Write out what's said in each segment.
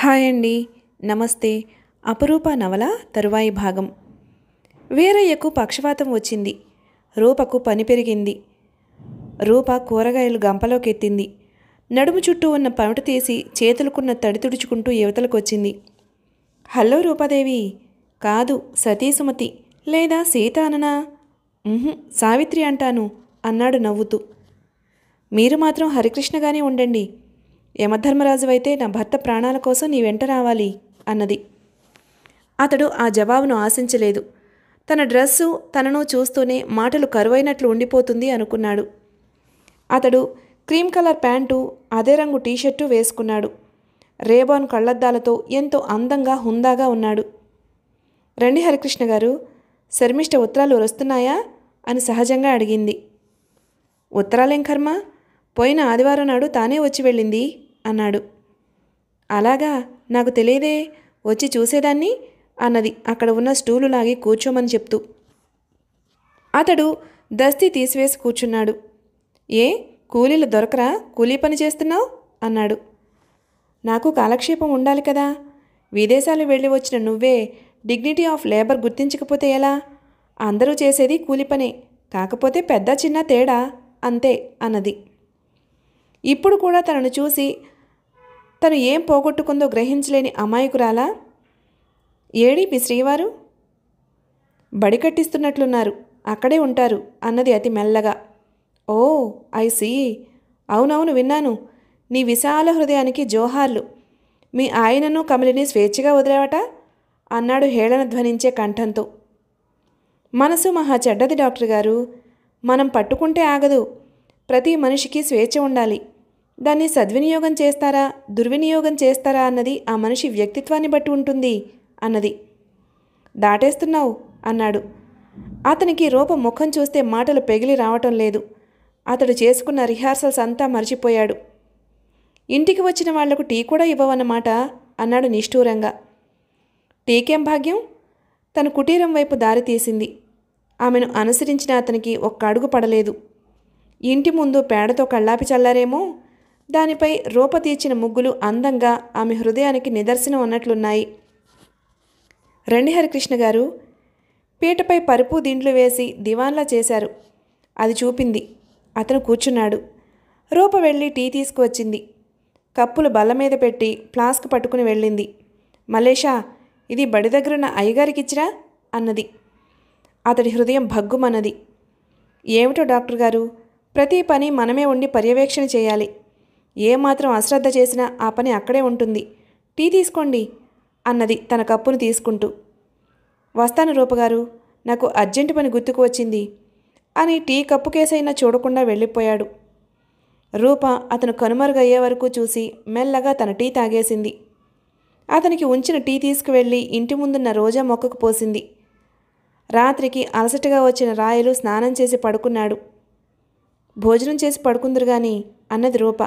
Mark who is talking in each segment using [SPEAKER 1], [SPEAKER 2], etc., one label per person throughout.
[SPEAKER 1] hi అండి నమస్తే అపరూప నవల తరువాయి భాగం వీరయ్యకు పక్షవాతం వచ్చింది రూపకు పని పెరిగింది రూప కూరగాయలు గంపలోకెత్తింది నడుము చుట్టూ ఉన్న పనుట తీసి చేతులకున్న తడి తుడుచుకుంటూ యువతలకొచ్చింది హలో రూపాదేవి కాదు సతీసుమతి లేదా సీత అననా సావిత్రి అంటాను అన్నాడు నవ్వుతూ మీరు మాత్రం హరికృష్ణగానే ఉండండి యమధర్మరాజు అయితే నా భర్త ప్రాణాల కోసం నీ వెంట రావాలి అన్నది అతడు ఆ జవాబును ఆశించలేదు తన డ్రెస్సు తనను చూస్తూనే మాటలు కరువైనట్లు ఉండిపోతుంది అనుకున్నాడు అతడు క్రీమ్ కలర్ ప్యాంటు అదే రంగు టీషర్టు వేసుకున్నాడు రేబాన్ కళ్ళద్దాలతో ఎంతో అందంగా హుందాగా ఉన్నాడు రండి హరికృష్ణ గారు శర్మిష్ట ఉత్తరాలు వస్తున్నాయా అని సహజంగా అడిగింది ఉత్తరాలేం కర్మ పోయిన ఆదివారం నాడు తానే వచ్చి వెళ్ళింది అన్నాడు అలాగా నాకు తెలియదే వచ్చి చూసేదాన్ని అన్నది అక్కడ ఉన్న స్టూలు లాగి కూర్చోమని చెప్తూ అతడు దస్తి తీసివేసి కూర్చున్నాడు ఏ కూలీలు దొరకరా కూలీ పని చేస్తున్నావు అన్నాడు నాకు కాలక్షేపం ఉండాలి కదా విదేశాలు వెళ్ళి వచ్చిన నువ్వే డిగ్నిటీ ఆఫ్ లేబర్ గుర్తించకపోతే ఎలా అందరూ చేసేది కూలిపనే కాకపోతే పెద్ద చిన్న తేడా అంతే అన్నది ఇప్పుడు కూడా తనను చూసి తను ఏం పోగొట్టుకుందో గ్రహించలేని అమాయకురాలా ఏడీపీ శ్రీవారు బడి కట్టిస్తున్నట్లున్నారు అక్కడే ఉంటారు అన్నది అతి మెల్లగా ఓ ఐ సీ అవునవును విన్నాను నీ విశాల హృదయానికి జోహార్లు మీ ఆయనను కమలిని స్వేచ్ఛగా వదిలేవట అన్నాడు హేళన ధ్వనించే కంఠంతో మనసు మహా చెడ్డది డాక్టర్ గారు మనం పట్టుకుంటే ఆగదు ప్రతి మనిషికి స్వేచ్ఛ ఉండాలి దాన్ని సద్వినియోగం చేస్తారా దుర్వినియోగం చేస్తారా అన్నది ఆ మనిషి వ్యక్తిత్వాన్ని బట్టి ఉంటుంది అన్నది దాటేస్తున్నావు అన్నాడు అతనికి రూప ముఖం చూస్తే మాటలు పెగిలి రావటం లేదు అతడు చేసుకున్న రిహార్సల్స్ అంతా మర్చిపోయాడు ఇంటికి వచ్చిన వాళ్లకు టీ కూడా ఇవ్వవన్నమాట అన్నాడు నిష్ఠూరంగా టీకేం భాగ్యం తన కుటీరం వైపు దారి తీసింది ఆమెను అనుసరించిన అతనికి ఒక్క అడుగు పడలేదు ఇంటి ముందు పేడతో కళ్ళాపి చల్లారేమో దానిపై రూప తీర్చిన ముగ్గులు అందంగా ఆమె హృదయానికి నిదర్శనం ఉన్నట్లున్నాయి రండి హరికృష్ణ గారు పీటపై పరుపు దిండ్లు వేసి దివాన్లా చేశారు అది చూపింది అతను కూర్చున్నాడు రూప వెళ్ళి టీ తీసుకువచ్చింది కప్పులు బల్ల మీద పెట్టి ఫ్లాస్క్ పట్టుకుని వెళ్ళింది మలేషా ఇది బడి దగ్గరున్న అయ్యగారికిచ్చిరా అన్నది అతడి హృదయం భగ్గుమన్నది ఏమిటో డాక్టర్ గారు ప్రతి పని మనమే ఉండి పర్యవేక్షణ చేయాలి ఏమాత్రం అశ్రద్ధ చేసినా ఆ పని అక్కడే ఉంటుంది టీ తీసుకోండి అన్నది తన కప్పును తీసుకుంటూ వస్తాను రూపగారు నాకు అర్జెంటు పని గుర్తుకు వచ్చింది అని టీ కప్పు కేసైనా చూడకుండా వెళ్ళిపోయాడు రూప అతను కనుమరుగయ్యే వరకు చూసి మెల్లగా తన టీ తాగేసింది అతనికి ఉంచిన టీ తీసుకువెళ్ళి ఇంటి ముందున్న రోజా మొక్కకు పోసింది రాత్రికి అలసటగా వచ్చిన రాయలు స్నానం చేసి పడుకున్నాడు భోజనం చేసి పడుకుందరు కానీ అన్నది రూప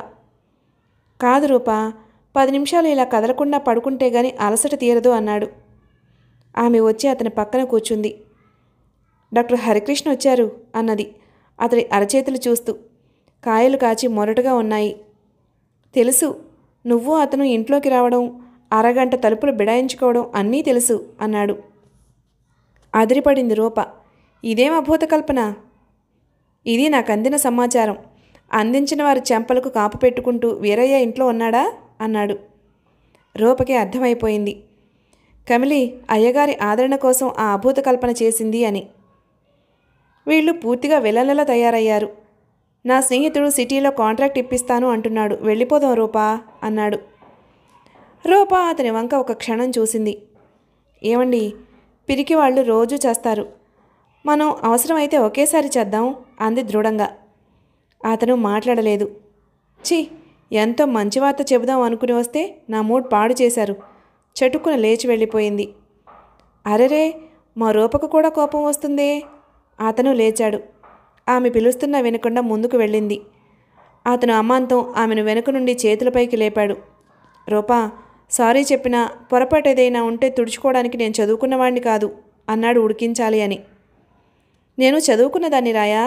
[SPEAKER 1] కాదు రూపా పది నిమిషాలు ఇలా కదలకుండా పడుకుంటే గాని అలసట తీరదు అన్నాడు ఆమె వచ్చి అతని పక్కన కూర్చుంది డాక్టర్ హరికృష్ణ వచ్చారు అన్నది అతడి అరచేతులు చూస్తూ కాయలు కాచి మొరటుగా ఉన్నాయి తెలుసు నువ్వు అతను ఇంట్లోకి రావడం అరగంట తలుపులు బిడాయించుకోవడం అన్నీ తెలుసు అన్నాడు అదిరిపడింది రూప ఇదేం అభూత కల్పన ఇది నాకు అందిన సమాచారం అందించిన వారి చెంపలకు కాపు పెట్టుకుంటూ వీరయ్య ఇంట్లో ఉన్నాడా అన్నాడు రూపకి అర్థమైపోయింది కమిలి అయ్యగారి ఆదరణ కోసం ఆ అభూత కల్పన చేసింది అని వీళ్ళు పూర్తిగా విలన్లలా తయారయ్యారు నా స్నేహితుడు సిటీలో కాంట్రాక్ట్ ఇప్పిస్తాను అంటున్నాడు వెళ్ళిపోదాం రూపా అన్నాడు రూపా అతని వంక ఒక క్షణం చూసింది ఏమండి పిరికి వాళ్ళు రోజూ చేస్తారు మనం అవసరమైతే ఒకేసారి చేద్దాం అంది దృఢంగా అతను మాట్లాడలేదు ఛీ ఎంతో మంచి వార్త చెబుదాం అనుకుని వస్తే నా మూడ్ పాడు చేశారు చటుక్కున లేచి వెళ్ళిపోయింది అరెరే మా రూపకు కూడా కోపం వస్తుందే అతను లేచాడు ఆమె పిలుస్తున్న వినకుండా ముందుకు వెళ్ళింది అతను అమాంతం ఆమెను వెనుక నుండి చేతులపైకి లేపాడు రూపా సారీ చెప్పినా పొరపాటు ఏదైనా ఉంటే తుడుచుకోవడానికి నేను చదువుకున్నవాడిని కాదు అన్నాడు ఉడికించాలి అని నేను చదువుకున్న దాన్ని రాయా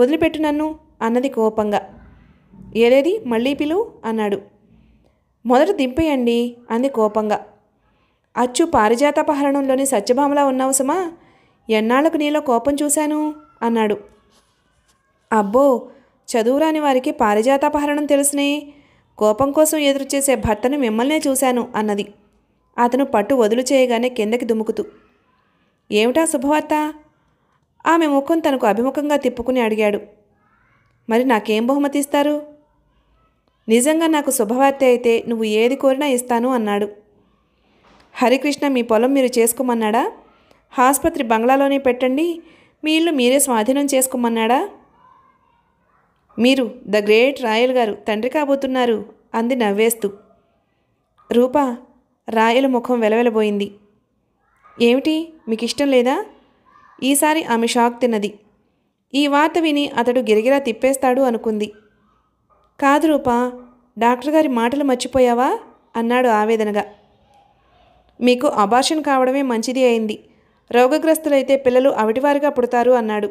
[SPEAKER 1] వదిలిపెట్టు నన్ను అన్నది కోపంగా ఏదేది మళ్ళీ పిలు అన్నాడు మొదట దింపేయండి అంది కోపంగా అచ్చు పారిజాతపహరణంలోని సత్యభామలా ఉన్నావు సుమా ఎన్నాళ్లకు నీలో కోపం చూశాను అన్నాడు అబ్బో చదువురాని వారికి పారిజాతపహరణం తెలుసునే కోపం కోసం ఎదురుచేసే భర్తను మిమ్మల్నే చూశాను అన్నది అతను పట్టు వదులు చేయగానే కిందకి దుముకుతూ ఏమిటా శుభవార్త ఆమె ముఖం తనకు అభిముఖంగా తిప్పుకుని అడిగాడు మరి నాకేం బహుమతి ఇస్తారు నిజంగా నాకు శుభవార్త అయితే నువ్వు ఏది కోరినా ఇస్తాను అన్నాడు హరికృష్ణ మీ పొలం మీరు చేసుకోమన్నాడా ఆసుపత్రి బంగ్లాలోనే పెట్టండి మీ ఇల్లు మీరే స్వాధీనం చేసుకోమన్నాడా మీరు ద గ్రేట్ రాయల్ గారు తండ్రి కాబోతున్నారు అంది నవ్వేస్తూ రూప రాయల ముఖం వెలవెలబోయింది ఏమిటి మీకు ఇష్టం లేదా ఈసారి ఆమె షాక్ తిన్నది ఈ వార్త విని అతడు గిరిగిరా తిప్పేస్తాడు అనుకుంది కాదు రూపా డాక్టర్ గారి మాటలు మర్చిపోయావా అన్నాడు ఆవేదనగా మీకు అబార్షన్ కావడమే మంచిది అయింది రోగగ్రస్తులైతే పిల్లలు అవిటివారుగా పుడతారు అన్నాడు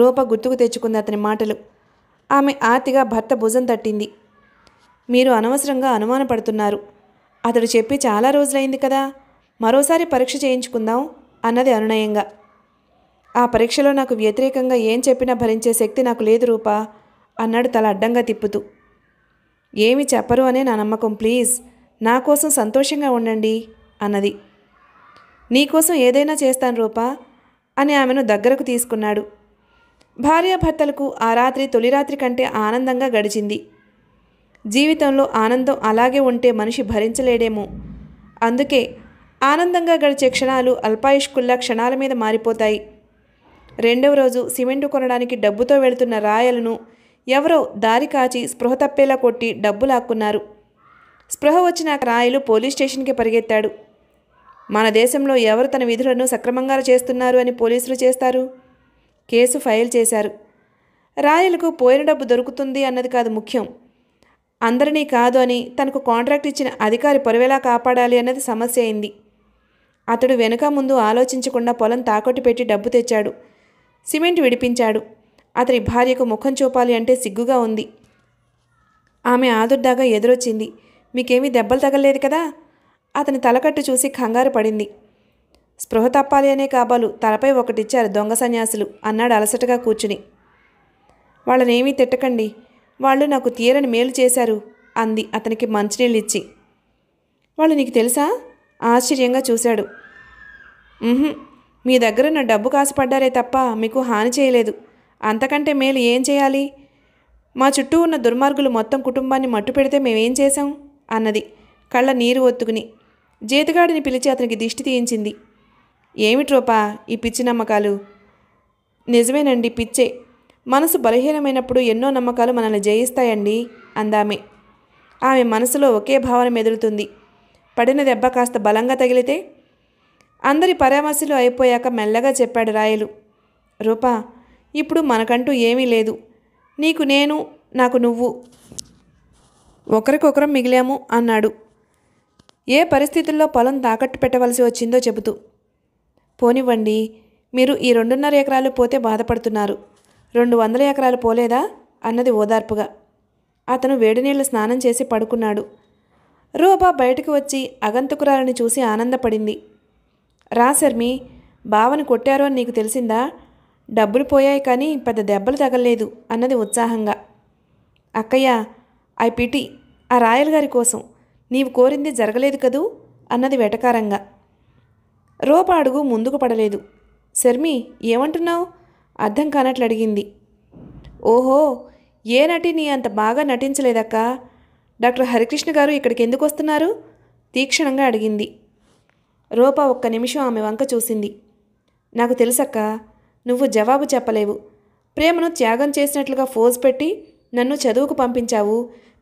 [SPEAKER 1] రూప గుర్తుకు తెచ్చుకుంది అతని మాటలు ఆమె ఆతిగా భర్త భుజం తట్టింది మీరు అనవసరంగా అనుమానపడుతున్నారు అతడు చెప్పి చాలా రోజులైంది కదా మరోసారి పరీక్ష చేయించుకుందాం అన్నది అనునయంగా ఆ పరీక్షలో నాకు వ్యతిరేకంగా ఏం చెప్పినా భరించే శక్తి నాకు లేదు రూపా అన్నాడు తల అడ్డంగా తిప్పుతూ ఏమి చెప్పరు అనే నా నమ్మకం ప్లీజ్ నా కోసం సంతోషంగా ఉండండి అన్నది నీకోసం ఏదైనా చేస్తాను రూపా అని ఆమెను దగ్గరకు తీసుకున్నాడు భార్యాభర్తలకు ఆ రాత్రి తొలి రాత్రి కంటే ఆనందంగా గడిచింది జీవితంలో ఆనందం అలాగే ఉంటే మనిషి భరించలేడేమో అందుకే ఆనందంగా గడిచే క్షణాలు అల్పాయుష్కుల్లా క్షణాల మీద మారిపోతాయి రెండవ రోజు సిమెంటు కొనడానికి డబ్బుతో వెళుతున్న రాయలను ఎవరో దారి కాచి స్పృహ తప్పేలా కొట్టి డబ్బు లాక్కున్నారు స్పృహ వచ్చిన రాయలు పోలీస్ స్టేషన్కి పరిగెత్తాడు మన దేశంలో ఎవరు తన విధులను సక్రమంగా చేస్తున్నారు అని పోలీసులు చేస్తారు కేసు ఫైల్ చేశారు రాయలకు పోయిన డబ్బు దొరుకుతుంది అన్నది కాదు ముఖ్యం అందరినీ కాదు అని తనకు కాంట్రాక్ట్ ఇచ్చిన అధికారి పొరవేలా కాపాడాలి అన్నది సమస్య అయింది అతడు వెనుక ముందు ఆలోచించకుండా పొలం తాకట్టు పెట్టి డబ్బు తెచ్చాడు సిమెంట్ విడిపించాడు అతడి భార్యకు ముఖం చూపాలి అంటే సిగ్గుగా ఉంది ఆమె ఆదుర్దాగా ఎదురొచ్చింది మీకేమీ దెబ్బలు తగలేదు కదా అతని తలకట్టు చూసి కంగారు పడింది స్పృహ తప్పాలి అనే కాబాలు తలపై ఒకటిచ్చారు దొంగ సన్యాసులు అన్నాడు అలసటగా కూర్చుని వాళ్ళనేమీ తిట్టకండి వాళ్ళు నాకు తీరని మేలు చేశారు అంది అతనికి మంచినీళ్ళు ఇచ్చి వాళ్ళు నీకు తెలుసా ఆశ్చర్యంగా చూశాడు మీ దగ్గర ఉన్న డబ్బు కాసుపడ్డారే తప్ప మీకు హాని చేయలేదు అంతకంటే మేలు ఏం చేయాలి మా చుట్టూ ఉన్న దుర్మార్గులు మొత్తం కుటుంబాన్ని మట్టు పెడితే మేమేం చేశాం అన్నది కళ్ళ నీరు ఒత్తుకుని జీతగాడిని పిలిచి అతనికి దిష్టి తీయించింది ఏమిట్రోపా ఈ పిచ్చి నమ్మకాలు నిజమేనండి పిచ్చే మనసు బలహీనమైనప్పుడు ఎన్నో నమ్మకాలు మనల్ని జయిస్తాయండి అందామే ఆమె మనసులో ఒకే భావన మెదులుతుంది పడిన దెబ్బ కాస్త బలంగా తగిలితే అందరి పరామర్శలు అయిపోయాక మెల్లగా చెప్పాడు రాయలు రూపా ఇప్పుడు మనకంటూ ఏమీ లేదు నీకు నేను నాకు నువ్వు ఒకరికొకరం మిగిలాము అన్నాడు ఏ పరిస్థితుల్లో పొలం తాకట్టు పెట్టవలసి వచ్చిందో చెబుతూ పోనివ్వండి మీరు ఈ రెండున్నర ఎకరాలు పోతే బాధపడుతున్నారు రెండు వందల ఎకరాలు పోలేదా అన్నది ఓదార్పుగా అతను వేడినీళ్ళు స్నానం చేసి పడుకున్నాడు రూపా బయటకు వచ్చి అగంతకురాలని చూసి ఆనందపడింది రా శర్మి బావని కొట్టారో అని నీకు తెలిసిందా డబ్బులు పోయాయి కానీ పెద్ద దెబ్బలు తగలలేదు అన్నది ఉత్సాహంగా అక్కయ్య ఐ పిటి ఆ రాయల్ గారి కోసం నీవు కోరింది జరగలేదు కదూ అన్నది వెటకారంగా రూప అడుగు ముందుకు పడలేదు శర్మి ఏమంటున్నావు అర్థం కానట్లు అడిగింది ఓహో ఏ నటి నీ అంత బాగా నటించలేదక్క డాక్టర్ హరికృష్ణ గారు ఇక్కడికి ఎందుకు వస్తున్నారు తీక్షణంగా అడిగింది రూప ఒక్క నిమిషం ఆమె వంక చూసింది నాకు తెలుసక్క నువ్వు జవాబు చెప్పలేవు ప్రేమను త్యాగం చేసినట్లుగా ఫోజ్ పెట్టి నన్ను చదువుకు పంపించావు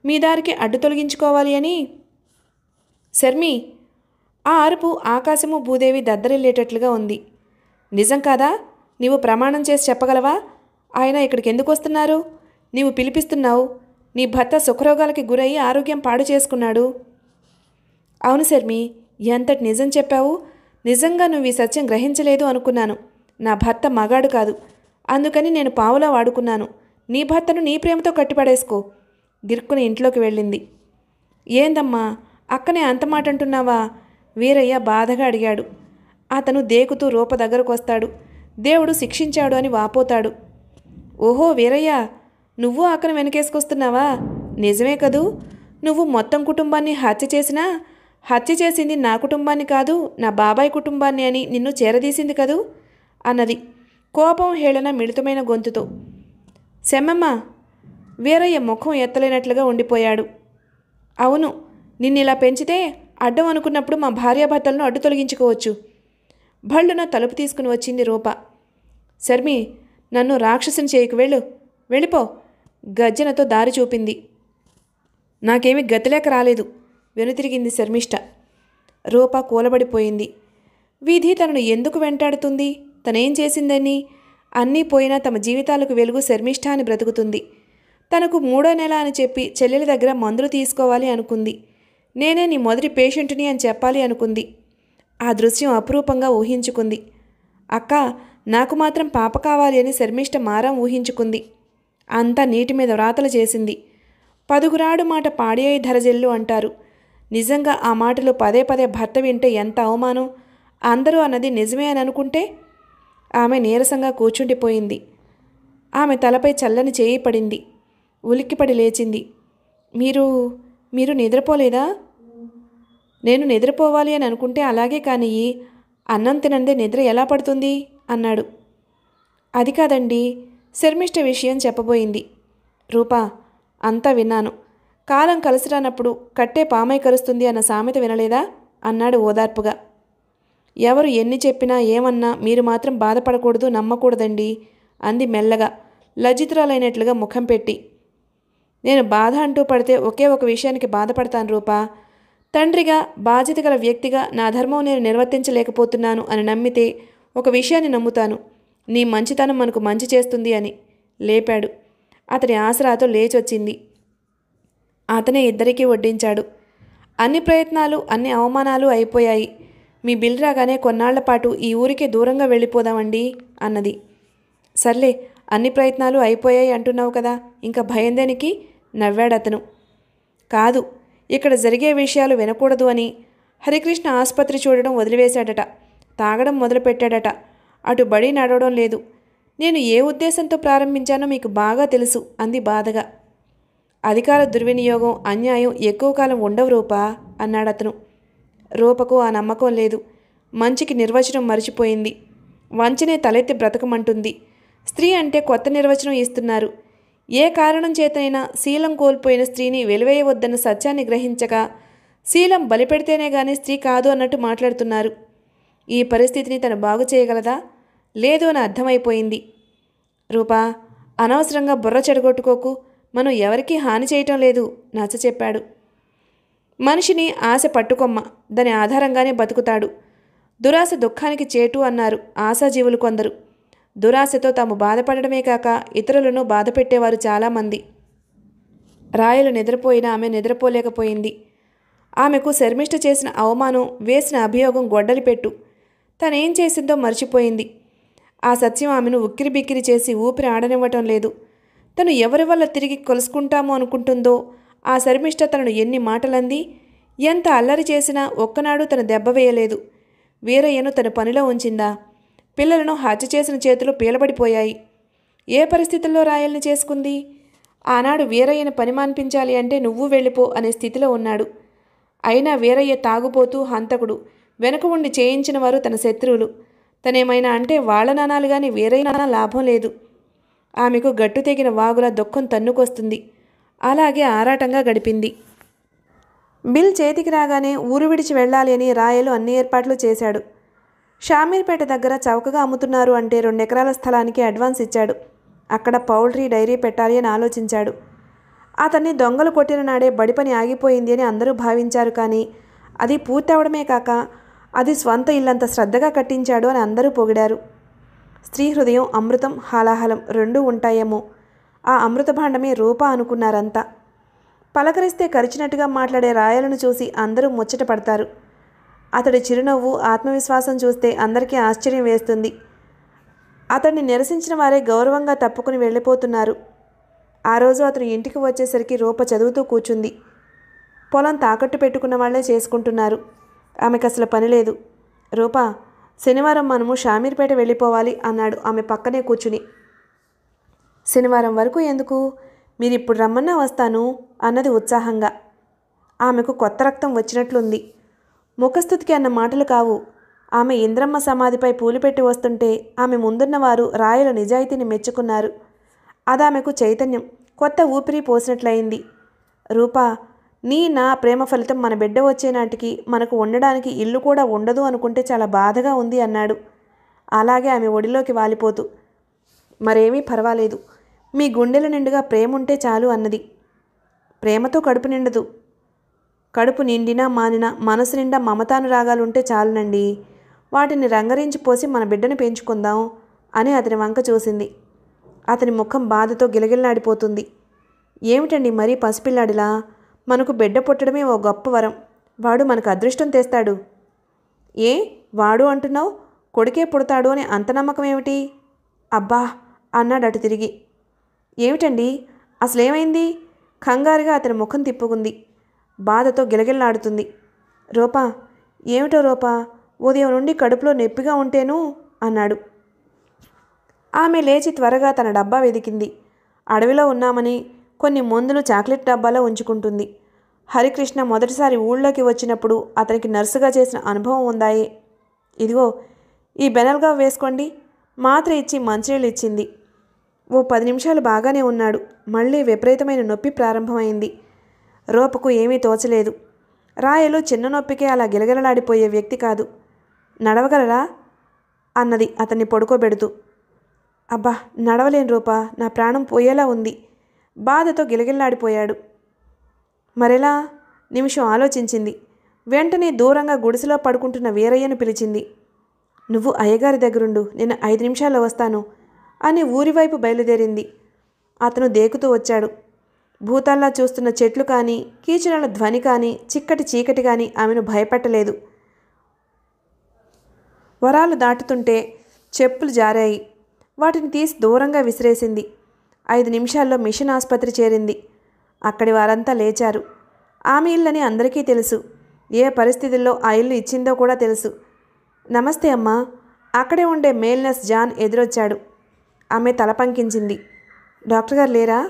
[SPEAKER 1] మీ దారికి అడ్డు తొలగించుకోవాలి అని శర్మి ఆ అరుపు ఆకాశము భూదేవి దద్దరిల్లేటట్లుగా ఉంది నిజం కాదా నీవు ప్రమాణం చేసి చెప్పగలవా ఆయన ఇక్కడికి ఎందుకు వస్తున్నారు నీవు పిలిపిస్తున్నావు నీ భర్త సుఖరోగాలకి గురయ్యి ఆరోగ్యం పాడు చేసుకున్నాడు అవును శర్మి ఎంతటి నిజం చెప్పావు నిజంగా నువ్వు ఈ సత్యం గ్రహించలేదు అనుకున్నాను నా భర్త మగాడు కాదు అందుకని నేను పావులా వాడుకున్నాను నీ భర్తను నీ ప్రేమతో కట్టిపడేసుకో గిరుక్కుని ఇంట్లోకి వెళ్ళింది ఏందమ్మా అక్కనే అంత మాట అంటున్నావా వీరయ్య బాధగా అడిగాడు అతను దేకుతూ రూప దగ్గరకు వస్తాడు దేవుడు శిక్షించాడు అని వాపోతాడు ఓహో వీరయ్య నువ్వు అక్కను వెనకేసుకొస్తున్నావా నిజమే కదూ నువ్వు మొత్తం కుటుంబాన్ని హత్య చేసినా హత్య చేసింది నా కుటుంబాన్ని కాదు నా బాబాయ్ కుటుంబాన్ని అని నిన్ను చేరదీసింది కదూ అన్నది కోపం హేళన మిళితమైన గొంతుతో శమ్మమ్మ వీరయ్య ముఖం ఎత్తలేనట్లుగా ఉండిపోయాడు అవును నిన్నిలా పెంచితే అడ్డం అనుకున్నప్పుడు మా భార్యాభర్తలను అడ్డు తొలగించుకోవచ్చు భళ్ళున తలుపు తీసుకుని వచ్చింది రూప శర్మి నన్ను రాక్షసుని చేయకు వెళ్ళు వెళ్ళిపో గజ్జనతో దారి చూపింది నాకేమీ గతిలేక రాలేదు వెనుతిరిగింది శర్మిష్ట రూప కూలబడిపోయింది వీధి తనను ఎందుకు వెంటాడుతుంది తనేం చేసిందని అన్నీ పోయినా తమ జీవితాలకు వెలుగు శర్మిష్ట అని బ్రతుకుతుంది తనకు మూడో నెల అని చెప్పి చెల్లెల దగ్గర మందులు తీసుకోవాలి అనుకుంది నేనే నీ మొదటి పేషెంట్ని అని చెప్పాలి అనుకుంది ఆ దృశ్యం అపురూపంగా ఊహించుకుంది అక్క నాకు మాత్రం పాప కావాలి అని శర్మిష్ట మారం ఊహించుకుంది అంతా నీటి మీద వ్రాతలు చేసింది పదుగురాడు మాట పాడేయి ధరజెల్లు అంటారు నిజంగా ఆ మాటలు పదే పదే భర్త వింటే ఎంత అవమానం అందరూ అన్నది నిజమే అని అనుకుంటే ఆమె నీరసంగా కూర్చుండిపోయింది ఆమె తలపై చల్లని చేయి పడింది ఉలిక్కిపడి లేచింది మీరు మీరు నిద్రపోలేదా నేను నిద్రపోవాలి అని అనుకుంటే అలాగే కానీ అన్నం తినందే నిద్ర ఎలా పడుతుంది అన్నాడు అది కాదండి శర్మిష్ట విషయం చెప్పబోయింది రూపా అంతా విన్నాను కాలం కలిసిరానప్పుడు కట్టే పామై కలుస్తుంది అన్న సామెత వినలేదా అన్నాడు ఓదార్పుగా ఎవరు ఎన్ని చెప్పినా ఏమన్నా మీరు మాత్రం బాధపడకూడదు నమ్మకూడదండి అంది మెల్లగా లజితురాలైనట్లుగా ముఖం పెట్టి నేను బాధ అంటూ పడితే ఒకే ఒక విషయానికి బాధపడతాను రూపా తండ్రిగా బాధ్యత గల వ్యక్తిగా నా ధర్మం నేను నిర్వర్తించలేకపోతున్నాను అని నమ్మితే ఒక విషయాన్ని నమ్ముతాను నీ మంచితనం మనకు మంచి చేస్తుంది అని లేపాడు అతని ఆసరాతో లేచొచ్చింది అతనే ఇద్దరికీ వడ్డించాడు అన్ని ప్రయత్నాలు అన్ని అవమానాలు అయిపోయాయి మీ బిల్ రాగానే కొన్నాళ్ల పాటు ఈ ఊరికి దూరంగా వెళ్ళిపోదామండి అన్నది సర్లే అన్ని ప్రయత్నాలు అయిపోయాయి అంటున్నావు కదా ఇంకా భయం దేనికి నవ్వాడతను కాదు ఇక్కడ జరిగే విషయాలు వినకూడదు అని హరికృష్ణ ఆసుపత్రి చూడడం వదిలివేశాడట తాగడం మొదలుపెట్టాడట అటు బడి నడవడం లేదు నేను ఏ ఉద్దేశంతో ప్రారంభించానో మీకు బాగా తెలుసు అంది బాధగా అధికార దుర్వినియోగం అన్యాయం ఎక్కువ కాలం ఉండవు రూపా అన్నాడతను రూపకు ఆ నమ్మకం లేదు మంచికి నిర్వచనం మరిచిపోయింది వంచనే తలెత్తి బ్రతకమంటుంది స్త్రీ అంటే కొత్త నిర్వచనం ఇస్తున్నారు ఏ కారణం చేతనైనా శీలం కోల్పోయిన స్త్రీని వెలివేయవద్దన్న సత్యాన్ని గ్రహించగా శీలం బలిపెడితేనే గాని స్త్రీ కాదు అన్నట్టు మాట్లాడుతున్నారు ఈ పరిస్థితిని తను బాగు చేయగలదా లేదు అని అర్థమైపోయింది రూపా అనవసరంగా బుర్ర చెడగొట్టుకోకు మనం ఎవరికీ హాని చేయటం లేదు నచ్చ చెప్పాడు మనిషిని ఆశ పట్టుకొమ్మ దాని ఆధారంగానే బతుకుతాడు దురాశ దుఃఖానికి చేటు అన్నారు ఆశాజీవులు కొందరు దురాశతో తాము బాధపడడమే కాక ఇతరులను బాధ పెట్టేవారు చాలామంది రాయలు నిద్రపోయిన ఆమె నిద్రపోలేకపోయింది ఆమెకు శర్మిష్ట చేసిన అవమానం వేసిన అభియోగం గొడ్డలి పెట్టు తనేం చేసిందో మర్చిపోయింది ఆ సత్యం ఆమెను బిక్కిరి చేసి ఊపిరి ఆడనివ్వటం లేదు తను ఎవరి వల్ల తిరిగి కొలుసుకుంటామో అనుకుంటుందో ఆ శర్మిష్ట తనను ఎన్ని మాటలంది ఎంత అల్లరి చేసినా ఒక్కనాడు తను దెబ్బ వేయలేదు వీరయ్యను తన పనిలో ఉంచిందా పిల్లలను హత్య చేసిన చేతులు పీలబడిపోయాయి ఏ పరిస్థితుల్లో రాయల్ని చేసుకుంది ఆనాడు వీరయ్యను పని మాన్పించాలి అంటే నువ్వు వెళ్ళిపో అనే స్థితిలో ఉన్నాడు అయినా వీరయ్య తాగుపోతూ హంతకుడు వెనుక ఉండి చేయించిన వారు తన శత్రువులు తనేమైనా అంటే వాళ్ళ నానాలు కానీ వీరయ్య లాభం లేదు ఆమెకు గట్టు తెగిన వాగుల దుఃఖం తన్నుకొస్తుంది అలాగే ఆరాటంగా గడిపింది బిల్ చేతికి రాగానే ఊరు విడిచి వెళ్ళాలి అని రాయలు అన్ని ఏర్పాట్లు చేశాడు షామీర్పేట దగ్గర చౌకగా అమ్ముతున్నారు అంటే రెండెకరాల స్థలానికి అడ్వాన్స్ ఇచ్చాడు అక్కడ పౌల్ట్రీ డైరీ పెట్టాలి అని ఆలోచించాడు అతన్ని దొంగలు కొట్టిన నాడే బడి పని ఆగిపోయింది అని అందరూ భావించారు కానీ అది పూర్తవడమే కాక అది స్వంత ఇల్లంత శ్రద్ధగా కట్టించాడు అని అందరూ పొగిడారు స్త్రీ హృదయం అమృతం హాలాహలం రెండూ ఉంటాయేమో ఆ అమృత భాండమే రూప అనుకున్నారంతా పలకరిస్తే కరిచినట్టుగా మాట్లాడే రాయలను చూసి అందరూ ముచ్చట పడతారు అతడి చిరునవ్వు ఆత్మవిశ్వాసం చూస్తే అందరికీ ఆశ్చర్యం వేస్తుంది అతన్ని నిరసించిన వారే గౌరవంగా తప్పుకుని వెళ్ళిపోతున్నారు ఆ రోజు అతను ఇంటికి వచ్చేసరికి రూప చదువుతూ కూర్చుంది పొలం తాకట్టు పెట్టుకున్న వాళ్లే చేసుకుంటున్నారు ఆమెకు అసలు పని లేదు రూపా శనివారం మనము షామీర్పేట వెళ్ళిపోవాలి అన్నాడు ఆమె పక్కనే కూర్చుని శనివారం వరకు ఎందుకు మీరు ఇప్పుడు రమ్మన్నా వస్తాను అన్నది ఉత్సాహంగా ఆమెకు కొత్త రక్తం వచ్చినట్లుంది ముఖస్థుతికి అన్న మాటలు కావు ఆమె ఇంద్రమ్మ సమాధిపై పూలు పెట్టి వస్తుంటే ఆమె ముందున్న వారు రాయల నిజాయితీని మెచ్చుకున్నారు అదామెకు చైతన్యం కొత్త ఊపిరి పోసినట్లయింది రూపా నీ నా ప్రేమ ఫలితం మన బిడ్డ వచ్చే నాటికి మనకు ఉండడానికి ఇల్లు కూడా ఉండదు అనుకుంటే చాలా బాధగా ఉంది అన్నాడు అలాగే ఆమె ఒడిలోకి వాలిపోతూ మరేమీ పర్వాలేదు మీ గుండెల నిండుగా ప్రేమ ఉంటే చాలు అన్నది ప్రేమతో కడుపు నిండదు కడుపు నిండినా మానినా మనసు నిండా మమతానురాగాలు ఉంటే చాలునండి వాటిని రంగరించి పోసి మన బిడ్డను పెంచుకుందాం అని అతని వంక చూసింది అతని ముఖం బాధతో గిలగిల్లాడిపోతుంది ఏమిటండి మరీ పసిపిల్లాడిలా మనకు బిడ్డ పుట్టడమే ఓ గొప్ప వరం వాడు మనకు అదృష్టం తెస్తాడు ఏ వాడు అంటున్నావు కొడుకే పుడతాడు అని అంత నమ్మకం ఏమిటి అబ్బా అన్నాడు అటు తిరిగి ఏమిటండి అసలేమైంది కంగారుగా అతని ముఖం తిప్పుకుంది బాధతో గిలగిల్లాడుతుంది రూపా ఏమిటో రూపా ఉదయం నుండి కడుపులో నొప్పిగా ఉంటేను అన్నాడు ఆమె లేచి త్వరగా తన డబ్బా వెదికింది అడవిలో ఉన్నామని కొన్ని మందులు చాక్లెట్ డబ్బాలో ఉంచుకుంటుంది హరికృష్ణ మొదటిసారి ఊళ్ళోకి వచ్చినప్పుడు అతనికి నర్సుగా చేసిన అనుభవం ఉందాయే ఇదిగో ఈ బెనల్గా వేసుకోండి మాత్ర ఇచ్చి మంచినీళ్ళు ఇచ్చింది ఓ పది నిమిషాలు బాగానే ఉన్నాడు మళ్ళీ విపరీతమైన నొప్పి ప్రారంభమైంది రోపకు ఏమీ తోచలేదు రాయలు చిన్న నొప్పికే అలా గిలగిలలాడిపోయే వ్యక్తి కాదు నడవగలరా అన్నది అతన్ని పడుకోబెడుతూ అబ్బా నడవలేను రూపా నా ప్రాణం పోయేలా ఉంది బాధతో గిలగిల్లాడిపోయాడు మరెలా నిమిషం ఆలోచించింది వెంటనే దూరంగా గుడిసెలో పడుకుంటున్న వీరయ్యను పిలిచింది నువ్వు అయ్యగారి దగ్గరుండు నేను ఐదు నిమిషాల్లో వస్తాను అని ఊరివైపు బయలుదేరింది అతను దేకుతూ వచ్చాడు భూతాల్లా చూస్తున్న చెట్లు కానీ కీచనల ధ్వని కానీ చిక్కటి చీకటి కానీ ఆమెను భయపెట్టలేదు వరాలు దాటుతుంటే చెప్పులు జారాయి వాటిని తీసి దూరంగా విసిరేసింది ఐదు నిమిషాల్లో మిషన్ ఆసుపత్రి చేరింది అక్కడి వారంతా లేచారు ఆమె ఇల్లని అందరికీ తెలుసు ఏ పరిస్థితుల్లో ఆ ఇల్లు ఇచ్చిందో కూడా తెలుసు నమస్తే అమ్మా అక్కడే ఉండే మేల్నెస్ జాన్ ఎదురొచ్చాడు ఆమె తల పంకించింది డాక్టర్ గారు లేరా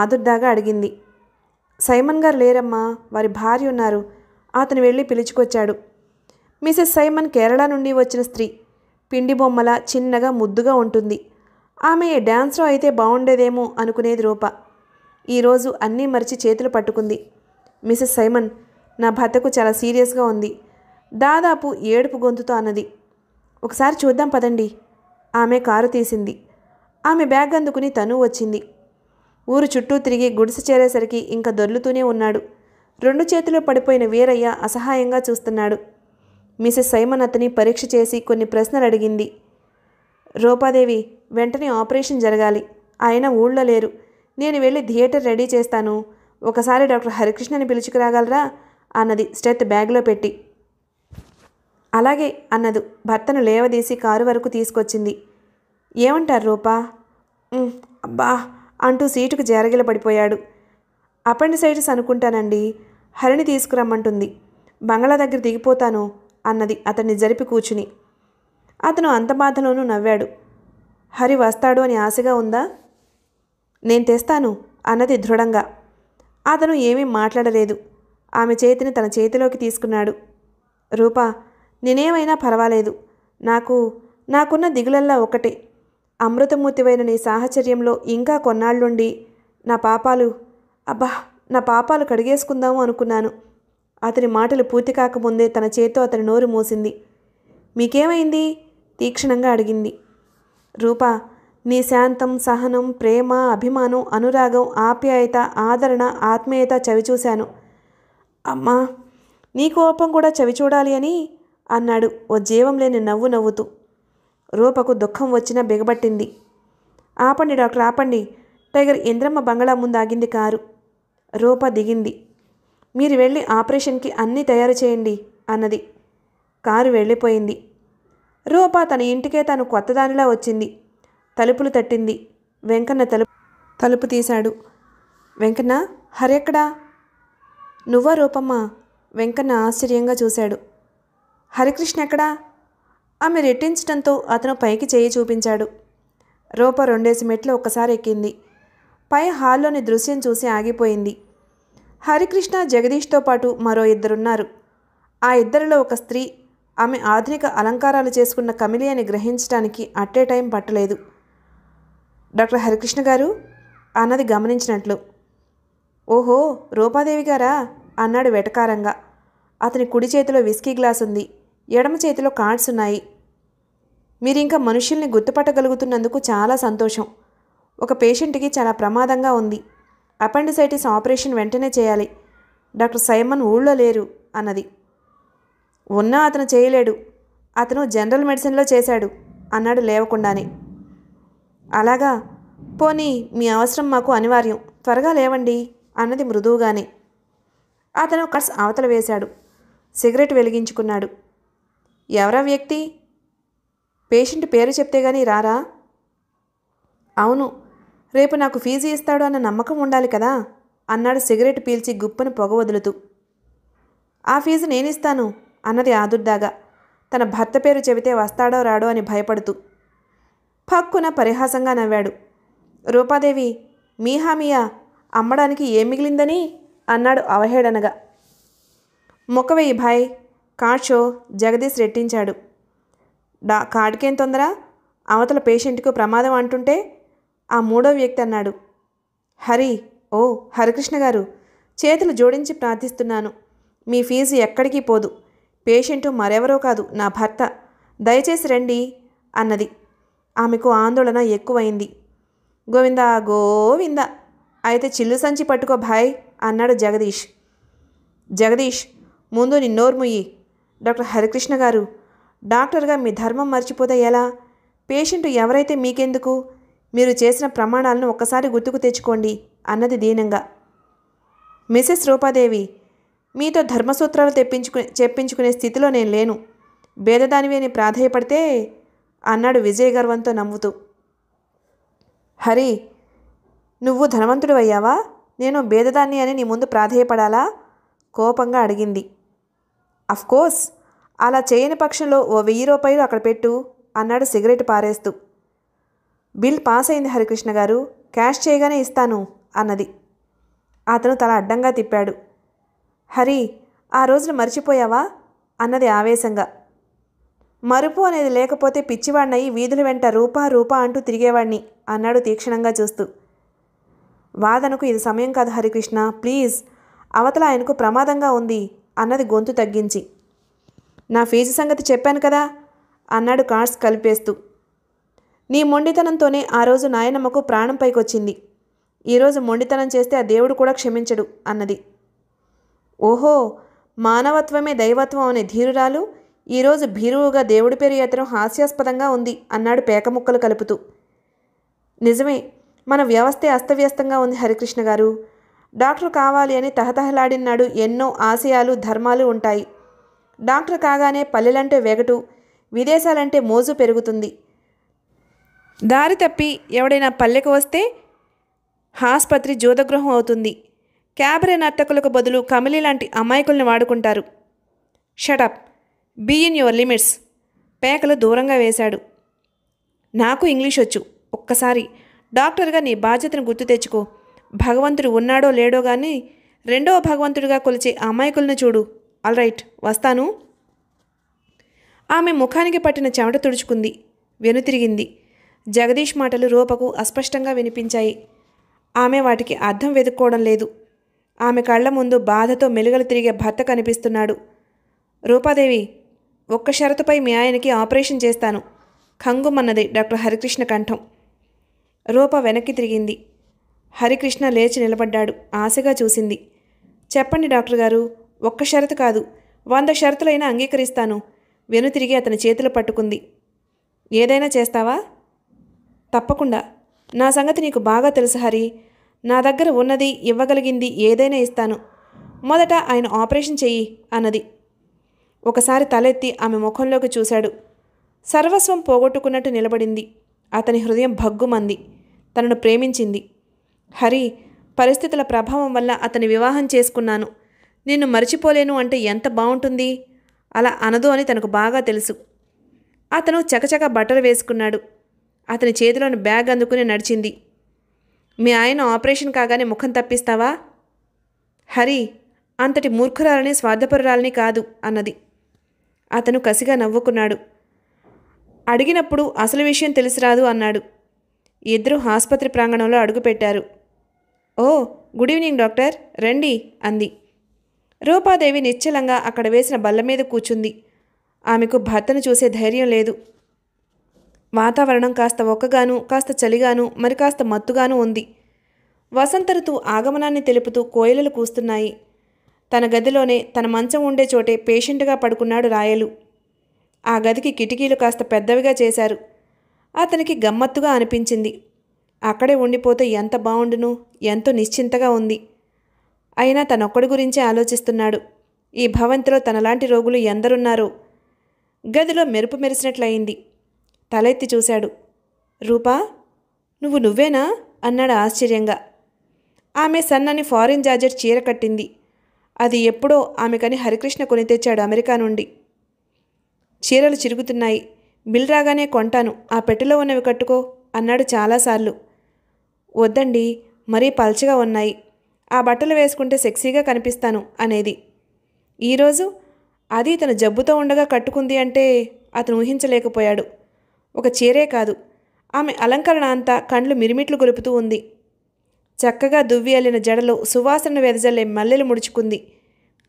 [SPEAKER 1] ఆదుర్దాగా అడిగింది సైమన్ గారు లేరమ్మా వారి భార్య ఉన్నారు అతను వెళ్ళి పిలుచుకొచ్చాడు మిసెస్ సైమన్ కేరళ నుండి వచ్చిన స్త్రీ పిండి బొమ్మల చిన్నగా ముద్దుగా ఉంటుంది ఆమె డ్యాన్స్లో అయితే బాగుండేదేమో అనుకునేది రూప ఈరోజు అన్నీ మరిచి చేతులు పట్టుకుంది మిసెస్ సైమన్ నా భర్తకు చాలా సీరియస్గా ఉంది దాదాపు ఏడుపు గొంతుతో అన్నది ఒకసారి చూద్దాం పదండి ఆమె కారు తీసింది ఆమె బ్యాగ్ అందుకుని తను వచ్చింది ఊరు చుట్టూ తిరిగి గుడిసె చేరేసరికి ఇంకా దొర్లుతూనే ఉన్నాడు రెండు చేతులు పడిపోయిన వీరయ్య అసహాయంగా చూస్తున్నాడు మిసెస్ సైమన్ అతని పరీక్ష చేసి కొన్ని ప్రశ్నలు అడిగింది రూపాదేవి వెంటనే ఆపరేషన్ జరగాలి ఆయన ఊళ్ళో లేరు నేను వెళ్ళి థియేటర్ రెడీ చేస్తాను ఒకసారి డాక్టర్ హరికృష్ణని పిలుచుకురాగలరా అన్నది స్టెత్ బ్యాగ్లో పెట్టి అలాగే అన్నదు భర్తను లేవదీసి కారు వరకు తీసుకొచ్చింది ఏమంటారు రూపా అబ్బా అంటూ సీటుకు జరగిల పడిపోయాడు అపెండిసైటిస్ అనుకుంటానండి హరిని తీసుకురమ్మంటుంది బంగ్లా దగ్గర దిగిపోతాను అన్నది అతన్ని జరిపి కూచుని అతను అంత బాధలోనూ నవ్వాడు హరి వస్తాడు అని ఆశగా ఉందా నేను తెస్తాను అన్నది దృఢంగా అతను ఏమీ మాట్లాడలేదు ఆమె చేతిని తన చేతిలోకి తీసుకున్నాడు రూపా నేనేమైనా పర్వాలేదు నాకు నాకున్న దిగులల్లా ఒకటే అమృతమూర్తివైన నీ సాహచర్యంలో ఇంకా కొన్నాళ్ళుండి నా పాపాలు అబ్బా నా పాపాలు కడిగేసుకుందాము అనుకున్నాను అతని మాటలు పూర్తి కాకముందే తన చేత్తో అతని నోరు మూసింది మీకేమైంది తీక్షణంగా అడిగింది రూప నీ శాంతం సహనం ప్రేమ అభిమానం అనురాగం ఆప్యాయత ఆదరణ ఆత్మీయత చవిచూశాను అమ్మా నీ కోపం కూడా చవిచూడాలి అని అన్నాడు ఓ జీవం లేని నవ్వు నవ్వుతూ రూపకు దుఃఖం వచ్చినా బిగబట్టింది ఆపండి డాక్టర్ ఆపండి టైగర్ ఇంద్రమ్మ బంగళా ముందు ఆగింది కారు రూప దిగింది మీరు వెళ్ళి ఆపరేషన్కి అన్నీ తయారు చేయండి అన్నది కారు వెళ్ళిపోయింది రూప తన ఇంటికే తను కొత్తదానిలా వచ్చింది తలుపులు తట్టింది వెంకన్న తలుపు తలుపు తీశాడు వెంకన్న హరెక్కడా నువ్వా రూపమ్మ వెంకన్న ఆశ్చర్యంగా చూశాడు హరికృష్ణ ఎక్కడా ఆమె రెట్టించడంతో అతను పైకి చేయి చూపించాడు రూప రెండేసి మెట్లు ఒక్కసారి ఎక్కింది పై హాల్లోని దృశ్యం చూసి ఆగిపోయింది హరికృష్ణ జగదీష్తో పాటు మరో ఇద్దరున్నారు ఆ ఇద్దరిలో ఒక స్త్రీ ఆమె ఆధునిక అలంకారాలు చేసుకున్న కమిలి అని గ్రహించడానికి అట్టే టైం పట్టలేదు డాక్టర్ హరికృష్ణ గారు అన్నది గమనించినట్లు ఓహో రూపాదేవి గారా అన్నాడు వెటకారంగా అతని కుడి చేతిలో విస్కీ గ్లాస్ ఉంది ఎడమ చేతిలో కార్డ్స్ ఉన్నాయి మీరింకా మనుషుల్ని గుర్తుపట్టగలుగుతున్నందుకు చాలా సంతోషం ఒక పేషెంట్కి చాలా ప్రమాదంగా ఉంది అపెండిసైటిస్ ఆపరేషన్ వెంటనే చేయాలి డాక్టర్ సైమన్ ఊళ్ళో లేరు అన్నది ఉన్నా అతను చేయలేడు అతను జనరల్ మెడిసిన్లో చేశాడు అన్నాడు లేవకుండానే అలాగా పోనీ మీ అవసరం మాకు అనివార్యం త్వరగా లేవండి అన్నది మృదువుగానే అతను కట్స్ అవతల వేశాడు సిగరెట్ వెలిగించుకున్నాడు ఎవరా వ్యక్తి పేషెంట్ పేరు చెప్తే కానీ రారా అవును రేపు నాకు ఫీజు ఇస్తాడు అన్న నమ్మకం ఉండాలి కదా అన్నాడు సిగరెట్ పీల్చి గుప్పను పొగ వదులుతూ ఆ ఫీజు నేనిస్తాను అన్నది ఆదుర్దాగా తన భర్త పేరు చెబితే వస్తాడో రాడో అని భయపడుతూ పక్కున పరిహాసంగా నవ్వాడు రూపాదేవి మీహా మీయా అమ్మడానికి ఏం మిగిలిందని అన్నాడు అవహేళనగా మొక్కవేయి భాయ్ కార్డ్ షో జగదీష్ రెట్టించాడు డా కార్డ్కేం తొందర అవతల పేషెంట్కు ప్రమాదం అంటుంటే ఆ మూడో వ్యక్తి అన్నాడు హరి ఓ హరికృష్ణ గారు చేతులు జోడించి ప్రార్థిస్తున్నాను మీ ఫీజు ఎక్కడికి పోదు పేషెంట్ మరెవరో కాదు నా భర్త దయచేసి రండి అన్నది ఆమెకు ఆందోళన ఎక్కువైంది గోవిందా గోవింద అయితే చిల్లు సంచి పట్టుకో భాయ్ అన్నాడు జగదీష్ జగదీష్ ముందు నిన్నోర్ముయ్యి డాక్టర్ హరికృష్ణ గారు డాక్టర్గా మీ ధర్మం మర్చిపోతే ఎలా పేషెంట్ ఎవరైతే మీకెందుకు మీరు చేసిన ప్రమాణాలను ఒక్కసారి గుర్తుకు తెచ్చుకోండి అన్నది దీనంగా మిసెస్ రూపాదేవి మీతో ధర్మసూత్రాలు తెప్పించుకునే చెప్పించుకునే స్థితిలో నేను లేను భేదదానివి అని ప్రాధేయపడితే అన్నాడు విజయ గర్వంతో నవ్వుతూ హరి నువ్వు ధనవంతుడు అయ్యావా నేను భేదదాన్ని అని నీ ముందు ప్రాధేయపడాలా కోపంగా అడిగింది అఫ్కోర్స్ అలా చేయని పక్షంలో ఓ వెయ్యి రూపాయలు అక్కడ పెట్టు అన్నాడు సిగరెట్ పారేస్తూ బిల్ పాస్ అయింది హరికృష్ణ గారు క్యాష్ చేయగానే ఇస్తాను అన్నది అతను తల అడ్డంగా తిప్పాడు హరి ఆ రోజులు మర్చిపోయావా అన్నది ఆవేశంగా మరుపు అనేది లేకపోతే పిచ్చివాడినయి వీధుల వెంట రూపా రూపా అంటూ తిరిగేవాడిని అన్నాడు తీక్షణంగా చూస్తూ వాదనకు ఇది సమయం కాదు హరికృష్ణ ప్లీజ్ అవతల ఆయనకు ప్రమాదంగా ఉంది అన్నది గొంతు తగ్గించి నా ఫీజు సంగతి చెప్పాను కదా అన్నాడు కార్డ్స్ కలిపేస్తూ నీ మొండితనంతోనే ఆ రోజు నాయనమ్మకు ప్రాణం పైకొచ్చింది ఈరోజు మొండితనం చేస్తే ఆ దేవుడు కూడా క్షమించడు అన్నది ఓహో మానవత్వమే దైవత్వం అనే ధీరురాలు ఈరోజు భీరువుగా దేవుడి పేరు ఎత్తడం హాస్యాస్పదంగా ఉంది అన్నాడు పేకముక్కలు కలుపుతూ నిజమే మన వ్యవస్థే అస్తవ్యస్తంగా ఉంది హరికృష్ణ గారు డాక్టర్ కావాలి అని తహతహలాడినాడు ఎన్నో ఆశయాలు ధర్మాలు ఉంటాయి డాక్టర్ కాగానే పల్లెలంటే వెగటు విదేశాలంటే మోజు పెరుగుతుంది దారి తప్పి ఎవడైనా పల్లెకు వస్తే ఆసుపత్రి జోదగృహం అవుతుంది క్యాబరే నర్తకులకు బదులు కమిలి లాంటి అమాయకుల్ని వాడుకుంటారు shut up be in your limits పేకలు దూరంగా వేశాడు నాకు ఇంగ్లీష్ వచ్చు ఒక్కసారి డాక్టర్గా నీ బాధ్యతను గుర్తు తెచ్చుకో భగవంతుడు ఉన్నాడో లేడో కానీ రెండవ భగవంతుడిగా కొలిచే అమాయకులను చూడు ఆల్రైట్ వస్తాను ఆమె ముఖానికి పట్టిన చెమట తుడుచుకుంది వెనుతిరిగింది జగదీష్ మాటలు రూపకు అస్పష్టంగా వినిపించాయి ఆమె వాటికి అర్థం వెతుక్కోవడం లేదు ఆమె కళ్ళ ముందు బాధతో మెలుగలు తిరిగే భర్త కనిపిస్తున్నాడు రూపాదేవి ఒక్క షరతుపై మీ ఆయనకి ఆపరేషన్ చేస్తాను కంగుమన్నది డాక్టర్ హరికృష్ణ కంఠం రూప వెనక్కి తిరిగింది హరికృష్ణ లేచి నిలబడ్డాడు ఆశగా చూసింది చెప్పండి డాక్టర్ గారు ఒక్క షరతు కాదు వంద షరతులైనా అంగీకరిస్తాను వెనుతిరిగి అతని చేతులు పట్టుకుంది ఏదైనా చేస్తావా తప్పకుండా నా సంగతి నీకు బాగా తెలుసు హరి నా దగ్గర ఉన్నది ఇవ్వగలిగింది ఏదైనా ఇస్తాను మొదట ఆయన ఆపరేషన్ చెయ్యి అన్నది ఒకసారి తలెత్తి ఆమె ముఖంలోకి చూశాడు సర్వస్వం పోగొట్టుకున్నట్టు నిలబడింది అతని హృదయం భగ్గుమంది తనను ప్రేమించింది హరి పరిస్థితుల ప్రభావం వల్ల అతని వివాహం చేసుకున్నాను నిన్ను మర్చిపోలేను అంటే ఎంత బాగుంటుంది అలా అనదు అని తనకు బాగా తెలుసు అతను చకచక బట్టలు వేసుకున్నాడు అతని చేతిలోని బ్యాగ్ అందుకుని నడిచింది మీ ఆయన ఆపరేషన్ కాగానే ముఖం తప్పిస్తావా హరి అంతటి మూర్ఖురాలని స్వార్థపరురాలని కాదు అన్నది అతను కసిగా నవ్వుకున్నాడు అడిగినప్పుడు అసలు విషయం తెలిసిరాదు అన్నాడు ఇద్దరు ఆసుపత్రి ప్రాంగణంలో అడుగుపెట్టారు ఓ గుడ్ ఈవినింగ్ డాక్టర్ రండి అంది రూపాదేవి నిశ్చలంగా అక్కడ వేసిన బల్ల మీద కూర్చుంది ఆమెకు భర్తను చూసే ధైర్యం లేదు వాతావరణం కాస్త ఒక్కగాను కాస్త చలిగాను మరి కాస్త మత్తుగాను ఉంది వసంత ఋతువు ఆగమనాన్ని తెలుపుతూ కోయిలలు కూస్తున్నాయి తన గదిలోనే తన మంచం ఉండే చోటే పేషెంట్గా పడుకున్నాడు రాయలు ఆ గదికి కిటికీలు కాస్త పెద్దవిగా చేశారు అతనికి గమ్మత్తుగా అనిపించింది అక్కడే ఉండిపోతే ఎంత బాగుండును ఎంతో నిశ్చింతగా ఉంది అయినా తనొక్కడి గురించే ఆలోచిస్తున్నాడు ఈ భవంతిలో తనలాంటి రోగులు ఎందరున్నారో గదిలో మెరుపు మెరిసినట్లయింది తలెత్తి చూశాడు రూపా నువ్వు నువ్వేనా అన్నాడు ఆశ్చర్యంగా ఆమె సన్నని ఫారిన్ జాజెట్ చీర కట్టింది అది ఎప్పుడో ఆమెకని హరికృష్ణ కొని తెచ్చాడు అమెరికా నుండి చీరలు చిరుగుతున్నాయి బిల్ రాగానే కొంటాను ఆ పెట్టెలో ఉన్నవి కట్టుకో అన్నాడు చాలాసార్లు వద్దండి మరీ పల్చగా ఉన్నాయి ఆ బట్టలు వేసుకుంటే సెక్సీగా కనిపిస్తాను అనేది ఈరోజు అది తన జబ్బుతో ఉండగా కట్టుకుంది అంటే అతను ఊహించలేకపోయాడు ఒక చీరే కాదు ఆమె అలంకరణ అంతా కండ్లు మిరిమిట్లు గొలుపుతూ ఉంది చక్కగా దువ్వి అల్లిన జడలో సువాసన వెదజల్లే మల్లెలు ముడుచుకుంది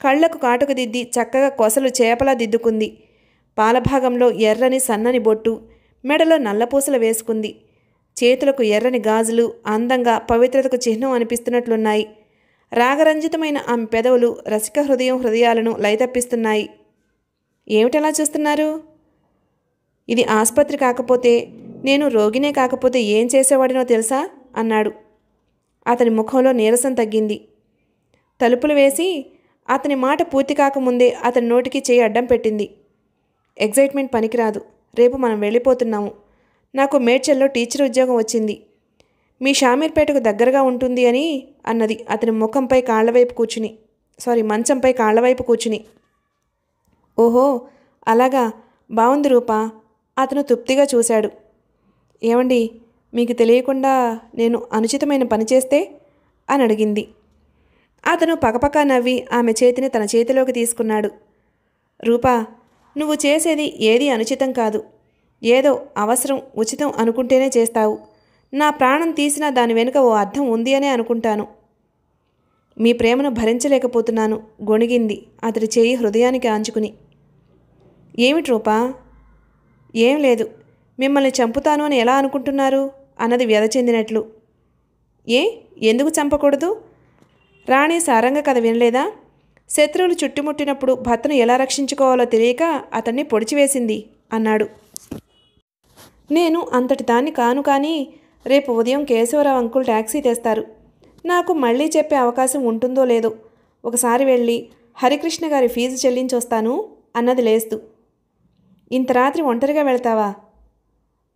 [SPEAKER 1] కళ్లకు కాటుకు దిద్ది చక్కగా కొసలు చేపలా దిద్దుకుంది పాలభాగంలో ఎర్రని సన్నని బొట్టు మెడలో నల్లపూసలు వేసుకుంది చేతులకు ఎర్రని గాజులు అందంగా పవిత్రతకు చిహ్నం అనిపిస్తున్నట్లున్నాయి రాగరంజితమైన ఆమె పెదవులు రసిక హృదయం హృదయాలను లయతప్పిస్తున్నాయి ఏమిటలా చూస్తున్నారు ఇది ఆసుపత్రి కాకపోతే నేను రోగినే కాకపోతే ఏం చేసేవాడినో తెలుసా అన్నాడు అతని ముఖంలో నీరసం తగ్గింది తలుపులు వేసి అతని మాట పూర్తి కాకముందే అతని నోటికి చేయి అడ్డం పెట్టింది ఎగ్జైట్మెంట్ పనికిరాదు రేపు మనం వెళ్ళిపోతున్నాము నాకు మేడ్చల్లో టీచర్ ఉద్యోగం వచ్చింది మీ షామీర్పేటకు దగ్గరగా ఉంటుంది అని అన్నది అతని ముఖంపై కాళ్లవైపు కూర్చుని సారీ మంచంపై కాళ్లవైపు కూర్చుని ఓహో అలాగా బాగుంది రూపా అతను తృప్తిగా చూశాడు ఏమండి మీకు తెలియకుండా నేను అనుచితమైన పని చేస్తే అని అడిగింది అతను పకపక నవ్వి ఆమె చేతిని తన చేతిలోకి తీసుకున్నాడు రూపా నువ్వు చేసేది ఏది అనుచితం కాదు ఏదో అవసరం ఉచితం అనుకుంటేనే చేస్తావు నా ప్రాణం తీసిన దాని వెనుక ఓ అర్థం ఉంది అనే అనుకుంటాను మీ ప్రేమను భరించలేకపోతున్నాను గొణిగింది అతడి చేయి హృదయానికి ఆంచుకుని ఏమిటి రూపా ఏం లేదు మిమ్మల్ని చంపుతాను అని ఎలా అనుకుంటున్నారు అన్నది వ్యధ చెందినట్లు ఏ ఎందుకు చంపకూడదు రాణి సారంగ కథ వినలేదా శత్రువులు చుట్టుముట్టినప్పుడు భర్తను ఎలా రక్షించుకోవాలో తెలియక అతన్ని పొడిచివేసింది అన్నాడు నేను అంతటి దాన్ని కాను కానీ రేపు ఉదయం కేశవరావు అంకుల్ ట్యాక్సీ తెస్తారు నాకు మళ్ళీ చెప్పే అవకాశం ఉంటుందో లేదో ఒకసారి వెళ్ళి హరికృష్ణ గారి ఫీజు చెల్లించొస్తాను అన్నది లేస్తూ ఇంత రాత్రి ఒంటరిగా వెళ్తావా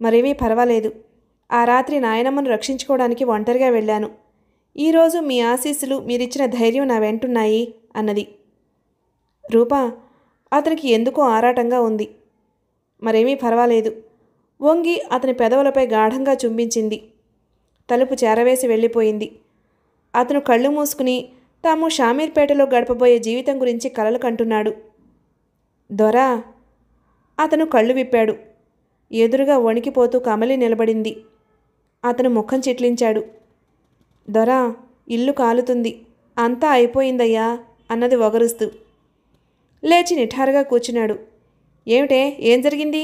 [SPEAKER 1] మరేమీ పర్వాలేదు ఆ రాత్రి నాయనమ్మను రక్షించుకోవడానికి ఒంటరిగా వెళ్ళాను ఈరోజు మీ ఆశీస్సులు మీరిచ్చిన ధైర్యం నా వెంటున్నాయి అన్నది రూప అతనికి ఎందుకో ఆరాటంగా ఉంది మరేమీ పర్వాలేదు వంగి అతని పెదవులపై గాఢంగా చుంబించింది తలుపు చేరవేసి వెళ్ళిపోయింది అతను కళ్ళు మూసుకుని తాము షామీర్పేటలో గడపబోయే జీవితం గురించి కలలు కంటున్నాడు దొరా అతను కళ్ళు విప్పాడు ఎదురుగా వణికిపోతూ కమలి నిలబడింది అతను ముఖం చిట్లించాడు దొరా ఇల్లు కాలుతుంది అంతా అయిపోయిందయ్యా అన్నది ఒగరుస్తూ లేచి నిఠారుగా కూర్చున్నాడు ఏమిటే ఏం జరిగింది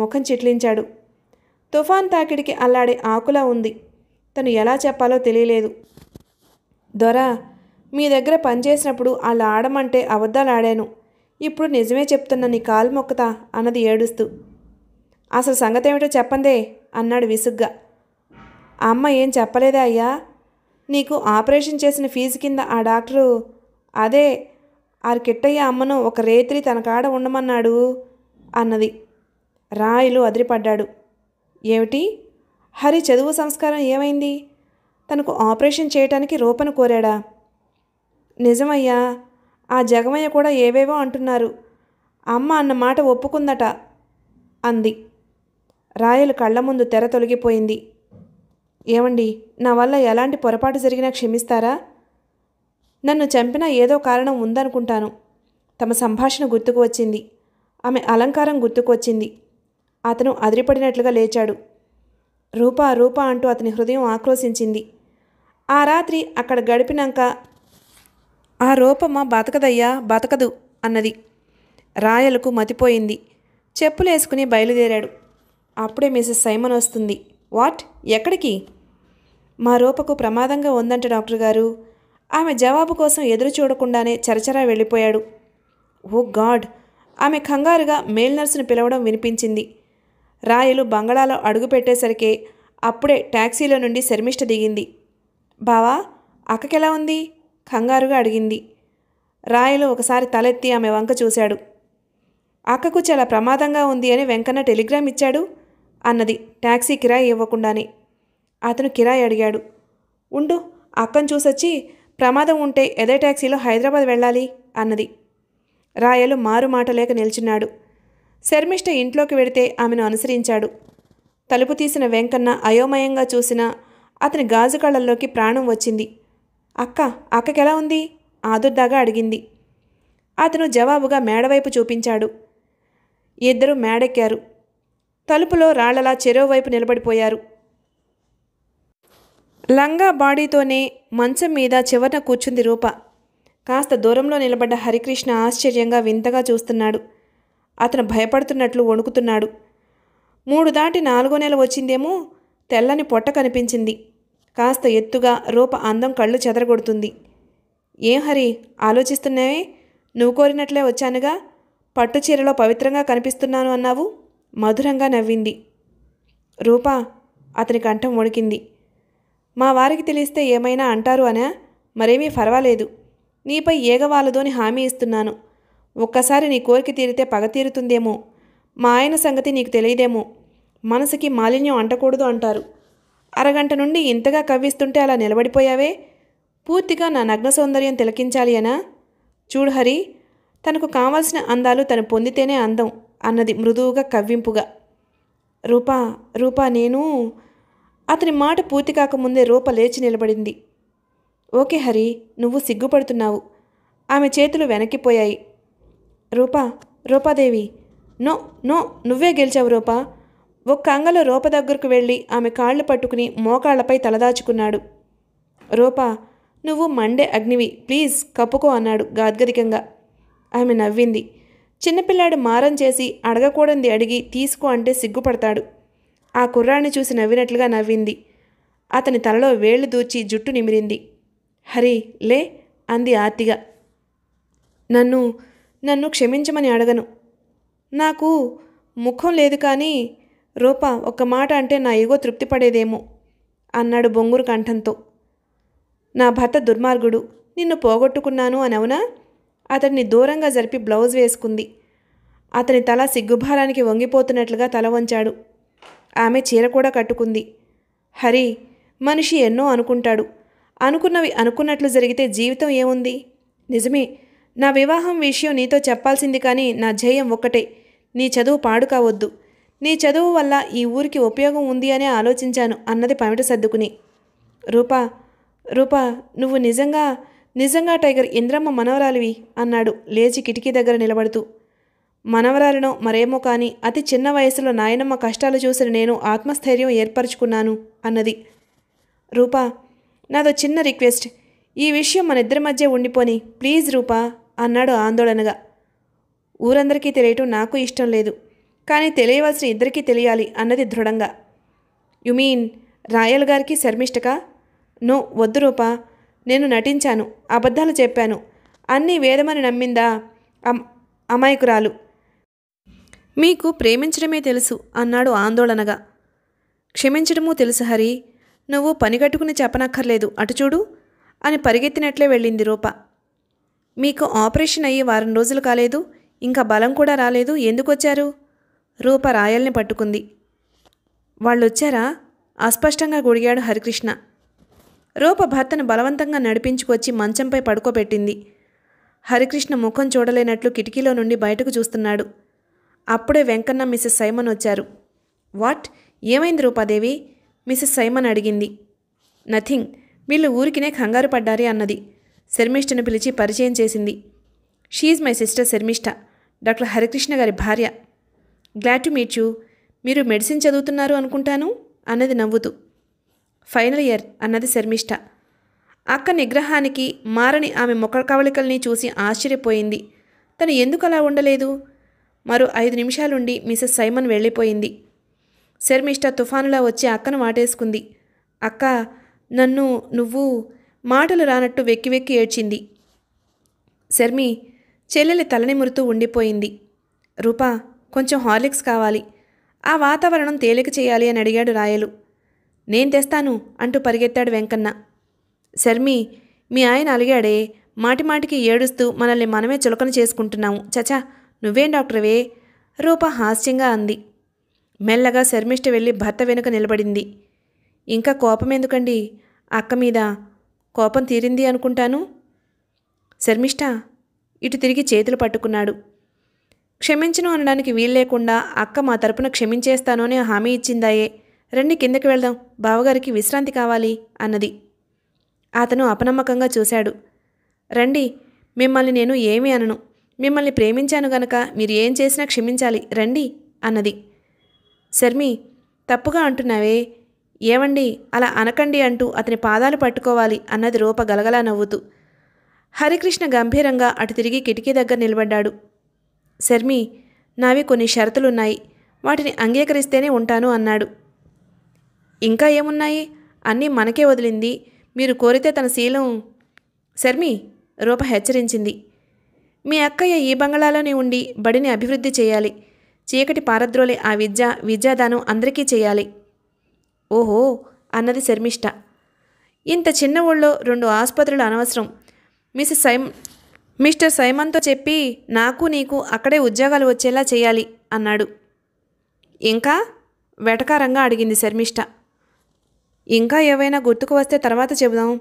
[SPEAKER 1] ముఖం చిట్లించాడు తుఫాన్ తాకిడికి అల్లాడే ఆకులా ఉంది తను ఎలా చెప్పాలో తెలియలేదు దొరా మీ దగ్గర పనిచేసినప్పుడు అలా ఆడమంటే ఆడాను ఇప్పుడు నిజమే చెప్తున్న నీ కాలు మొక్కతా అన్నది ఏడుస్తూ అసలు సంగతి ఏమిటో చెప్పందే అన్నాడు విసుగ్గా అమ్మ ఏం చెప్పలేదా అయ్యా నీకు ఆపరేషన్ చేసిన ఫీజు కింద ఆ డాక్టరు అదే ఆ కిట్టయ్య అమ్మను ఒక రేత్రి తన కాడ ఉండమన్నాడు అన్నది రాయిలు అదిరిపడ్డాడు ఏమిటి హరి చదువు సంస్కారం ఏమైంది తనకు ఆపరేషన్ చేయటానికి రూపను కోరాడా నిజమయ్యా ఆ జగమయ్య కూడా ఏవేవో అంటున్నారు అమ్మ అన్న మాట ఒప్పుకుందట అంది రాయలు కళ్ళ ముందు తెర తొలగిపోయింది ఏమండి నా వల్ల ఎలాంటి పొరపాటు జరిగినా క్షమిస్తారా నన్ను చంపిన ఏదో కారణం ఉందనుకుంటాను తమ సంభాషణ గుర్తుకు వచ్చింది ఆమె అలంకారం గుర్తుకు వచ్చింది అతను అదిరిపడినట్లుగా లేచాడు రూపా రూపా అంటూ అతని హృదయం ఆక్రోశించింది ఆ రాత్రి అక్కడ గడిపినాక ఆ రూపమ్మ బతకదయ్యా బతకదు అన్నది రాయలకు మతిపోయింది చెప్పులేసుకుని బయలుదేరాడు అప్పుడే మిసెస్ సైమన్ వస్తుంది వాట్ ఎక్కడికి మా రూపకు ప్రమాదంగా ఉందంట డాక్టర్ గారు ఆమె జవాబు కోసం ఎదురు చూడకుండానే చరచరా వెళ్ళిపోయాడు ఓ గాడ్ ఆమె కంగారుగా మేల్ నర్సును పిలవడం వినిపించింది రాయలు బంగళాలో అడుగుపెట్టేసరికి అప్పుడే ట్యాక్సీలో నుండి శర్మిష్ట దిగింది బావా అక్కకెలా ఉంది కంగారుగా అడిగింది రాయలు ఒకసారి తలెత్తి ఆమె వంక చూశాడు అక్కకు చాలా ప్రమాదంగా ఉంది అని వెంకన్న టెలిగ్రామ్ ఇచ్చాడు అన్నది ట్యాక్సీ కిరాయి ఇవ్వకుండానే అతను కిరాయి అడిగాడు ఉండు అక్కను చూసొచ్చి ప్రమాదం ఉంటే ఎదే ట్యాక్సీలో హైదరాబాద్ వెళ్ళాలి అన్నది రాయలు మారు మాట లేక నిల్చున్నాడు శర్మిష్ట ఇంట్లోకి వెడితే ఆమెను అనుసరించాడు తలుపు తీసిన వెంకన్న అయోమయంగా చూసిన అతని గాజు కళ్ళల్లోకి ప్రాణం వచ్చింది అక్క అక్కకి ఎలా ఉంది ఆదుర్దాగా అడిగింది అతను జవాబుగా మేడవైపు చూపించాడు ఇద్దరు మేడెక్కారు తలుపులో రాళ్లలా చెరువు వైపు నిలబడిపోయారు లంగా బాడీతోనే మంచం మీద చివరన కూర్చుంది రూప కాస్త దూరంలో నిలబడ్డ హరికృష్ణ ఆశ్చర్యంగా వింతగా చూస్తున్నాడు అతను భయపడుతున్నట్లు వణుకుతున్నాడు మూడు దాటి నాలుగో నెల వచ్చిందేమో తెల్లని పొట్ట కనిపించింది కాస్త ఎత్తుగా రూప అందం కళ్ళు చెదరగొడుతుంది ఏం హరి ఆలోచిస్తున్నావే నువ్వు కోరినట్లే వచ్చానుగా పట్టు చీరలో పవిత్రంగా కనిపిస్తున్నాను అన్నావు మధురంగా నవ్వింది రూప అతని కంఠం వణికింది మా వారికి తెలిస్తే ఏమైనా అంటారు అనా మరేమీ పర్వాలేదు నీపై ఏగవాలదోని హామీ ఇస్తున్నాను ఒక్కసారి నీ కోరిక తీరితే పగ తీరుతుందేమో మా ఆయన సంగతి నీకు తెలియదేమో మనసుకి మాలిన్యం అంటకూడదు అంటారు అరగంట నుండి ఇంతగా కవ్విస్తుంటే అలా నిలబడిపోయావే పూర్తిగా నా నగ్న సౌందర్యం తిలకించాలి అనా చూడు హరి తనకు కావాల్సిన అందాలు తను పొందితేనే అందం అన్నది మృదువుగా కవ్వింపుగా రూపా రూపా నేను అతని మాట పూర్తి కాకముందే రూప లేచి నిలబడింది ఓకే హరి నువ్వు సిగ్గుపడుతున్నావు ఆమె చేతులు వెనక్కిపోయాయి రూపా రూపాదేవి నో నో నువ్వే గెలిచావు రూపా ఒక అంగలో రూప దగ్గరకు వెళ్ళి ఆమె కాళ్ళు పట్టుకుని మోకాళ్లపై తలదాచుకున్నాడు రూప నువ్వు మండే అగ్నివి ప్లీజ్ కప్పుకో అన్నాడు గాద్గదికంగా ఆమె నవ్వింది చిన్నపిల్లాడు మారం చేసి అడగకూడంది అడిగి తీసుకో అంటే సిగ్గుపడతాడు ఆ కుర్రాన్ని చూసి నవ్వినట్లుగా నవ్వింది అతని తలలో వేళ్లు దూర్చి జుట్టు నిమిరింది హరి లే అంది ఆర్తిగా నన్ను నన్ను క్షమించమని అడగను నాకు ముఖం లేదు కానీ రూప ఒక మాట అంటే నా ఎగో తృప్తిపడేదేమో అన్నాడు బొంగురు కంఠంతో నా భర్త దుర్మార్గుడు నిన్ను పోగొట్టుకున్నాను అని అవునా అతడిని దూరంగా జరిపి బ్లౌజ్ వేసుకుంది అతని తల సిగ్గుభారానికి వంగిపోతున్నట్లుగా తల వంచాడు ఆమె చీర కూడా కట్టుకుంది హరి మనిషి ఎన్నో అనుకుంటాడు అనుకున్నవి అనుకున్నట్లు జరిగితే జీవితం ఏముంది నిజమే నా వివాహం విషయం నీతో చెప్పాల్సింది కానీ నా ధ్యేయం ఒక్కటే నీ చదువు పాడు కావద్దు నీ చదువు వల్ల ఈ ఊరికి ఉపయోగం ఉంది అని ఆలోచించాను అన్నది పమిట సర్దుకుని రూపా రూపా నువ్వు నిజంగా నిజంగా టైగర్ ఇంద్రమ్మ మనవరాలివి అన్నాడు లేచి కిటికీ దగ్గర నిలబడుతూ మనవరాలనో మరేమో కానీ అతి చిన్న వయసులో నాయనమ్మ కష్టాలు చూసిన నేను ఆత్మస్థైర్యం ఏర్పరచుకున్నాను అన్నది రూపా నాదో చిన్న రిక్వెస్ట్ ఈ విషయం మన ఇద్దరి మధ్య ఉండిపోని ప్లీజ్ రూపా అన్నాడు ఆందోళనగా ఊరందరికీ తెలియటం నాకు ఇష్టం లేదు కానీ తెలియవలసిన ఇద్దరికీ తెలియాలి అన్నది దృఢంగా యు మీన్ రాయల్ గారికి శర్మిష్టకా నో వద్దు రూపా నేను నటించాను అబద్ధాలు చెప్పాను అన్నీ వేదమని నమ్మిందా అమాయకురాలు మీకు ప్రేమించడమే తెలుసు అన్నాడు ఆందోళనగా క్షమించడమూ తెలుసు హరి నువ్వు పనిగట్టుకుని చెప్పనక్కర్లేదు అటు చూడు అని పరిగెత్తినట్లే వెళ్ళింది రూప మీకు ఆపరేషన్ అయ్యి వారం రోజులు కాలేదు ఇంకా బలం కూడా రాలేదు ఎందుకొచ్చారు రూప రాయల్ని పట్టుకుంది వాళ్ళొచ్చారా అస్పష్టంగా గుడిగాడు హరికృష్ణ రూప భర్తను బలవంతంగా నడిపించుకొచ్చి మంచంపై పడుకోబెట్టింది హరికృష్ణ ముఖం చూడలేనట్లు కిటికీలో నుండి బయటకు చూస్తున్నాడు అప్పుడే వెంకన్న మిసెస్ సైమన్ వచ్చారు వాట్ ఏమైంది రూపాదేవి మిసెస్ సైమన్ అడిగింది నథింగ్ వీళ్ళు ఊరికినే కంగారు పడ్డారే అన్నది శర్మిష్ఠను పిలిచి పరిచయం చేసింది she's my sister Sharmishtha doctor Harikrishna గారి భార్య గ్లాడ్ టు మీట్ యూ మీరు మెడిసిన్ చదువుతున్నారు అనుకుంటాను అన్నది నవ్వుతూ ఫైనల్ ఇయర్ అన్నది శర్మిష్ట అక్క నిగ్రహానికి మారని ఆమె ముఖ కవలికల్ని చూసి ఆశ్చర్యపోయింది తను ఎందుకు అలా ఉండలేదు మరో ఐదు నిమిషాలుండి మిసెస్ సైమన్ వెళ్ళిపోయింది శర్మిష్ట తుఫానులా వచ్చి అక్కను వాటేసుకుంది అక్క నన్ను నువ్వు మాటలు రానట్టు వెక్కి వెక్కి ఏడ్చింది శర్మి చెల్లెలి తలనిమురుతూ ఉండిపోయింది రూపా కొంచెం హార్లిక్స్ కావాలి ఆ వాతావరణం తేలిక చేయాలి అని అడిగాడు రాయలు నేను తెస్తాను అంటూ పరిగెత్తాడు వెంకన్న శర్మి మీ ఆయన అలిగాడే మాటిమాటికి ఏడుస్తూ మనల్ని మనమే చులకన చేసుకుంటున్నాము చచా నువ్వేం డాక్టర్వే రూప హాస్యంగా అంది మెల్లగా శర్మిష్ట వెళ్ళి భర్త వెనుక నిలబడింది ఇంకా కోపం ఎందుకండి అక్క మీద కోపం తీరింది అనుకుంటాను శర్మిష్ట ఇటు తిరిగి చేతులు పట్టుకున్నాడు క్షమించను అనడానికి వీల్లేకుండా అక్క మా తరపున క్షమించేస్తాను అని హామీ ఇచ్చిందాయే రండి కిందకి వెళ్దాం బావగారికి విశ్రాంతి కావాలి అన్నది అతను అపనమ్మకంగా చూశాడు రండి మిమ్మల్ని నేను ఏమి అనను మిమ్మల్ని ప్రేమించాను గనక మీరు ఏం చేసినా క్షమించాలి రండి అన్నది శర్మి తప్పుగా అంటున్నావే ఏమండి అలా అనకండి అంటూ అతని పాదాలు పట్టుకోవాలి అన్నది రూప గలగలా నవ్వుతూ హరికృష్ణ గంభీరంగా అటు తిరిగి కిటికీ దగ్గర నిలబడ్డాడు శర్మి నావి కొన్ని షరతులున్నాయి వాటిని అంగీకరిస్తేనే ఉంటాను అన్నాడు ఇంకా ఏమున్నాయి అన్నీ మనకే వదిలింది మీరు కోరితే తన శీలం శర్మి రూప హెచ్చరించింది మీ అక్కయ్య ఈ బంగళాలోనే ఉండి బడిని అభివృద్ధి చేయాలి చీకటి పారద్రోలే ఆ విద్య విద్యాదానం అందరికీ చేయాలి ఓహో అన్నది శర్మిష్ట ఇంత చిన్న ఊళ్ళో రెండు ఆసుపత్రులు అనవసరం మిస్ సైమ్ మిస్టర్ సైమన్తో చెప్పి నాకు నీకు అక్కడే ఉద్యోగాలు వచ్చేలా చేయాలి అన్నాడు ఇంకా వెటకారంగా అడిగింది శర్మిష్ట ఇంకా ఏవైనా గుర్తుకు వస్తే తర్వాత చెబుదాం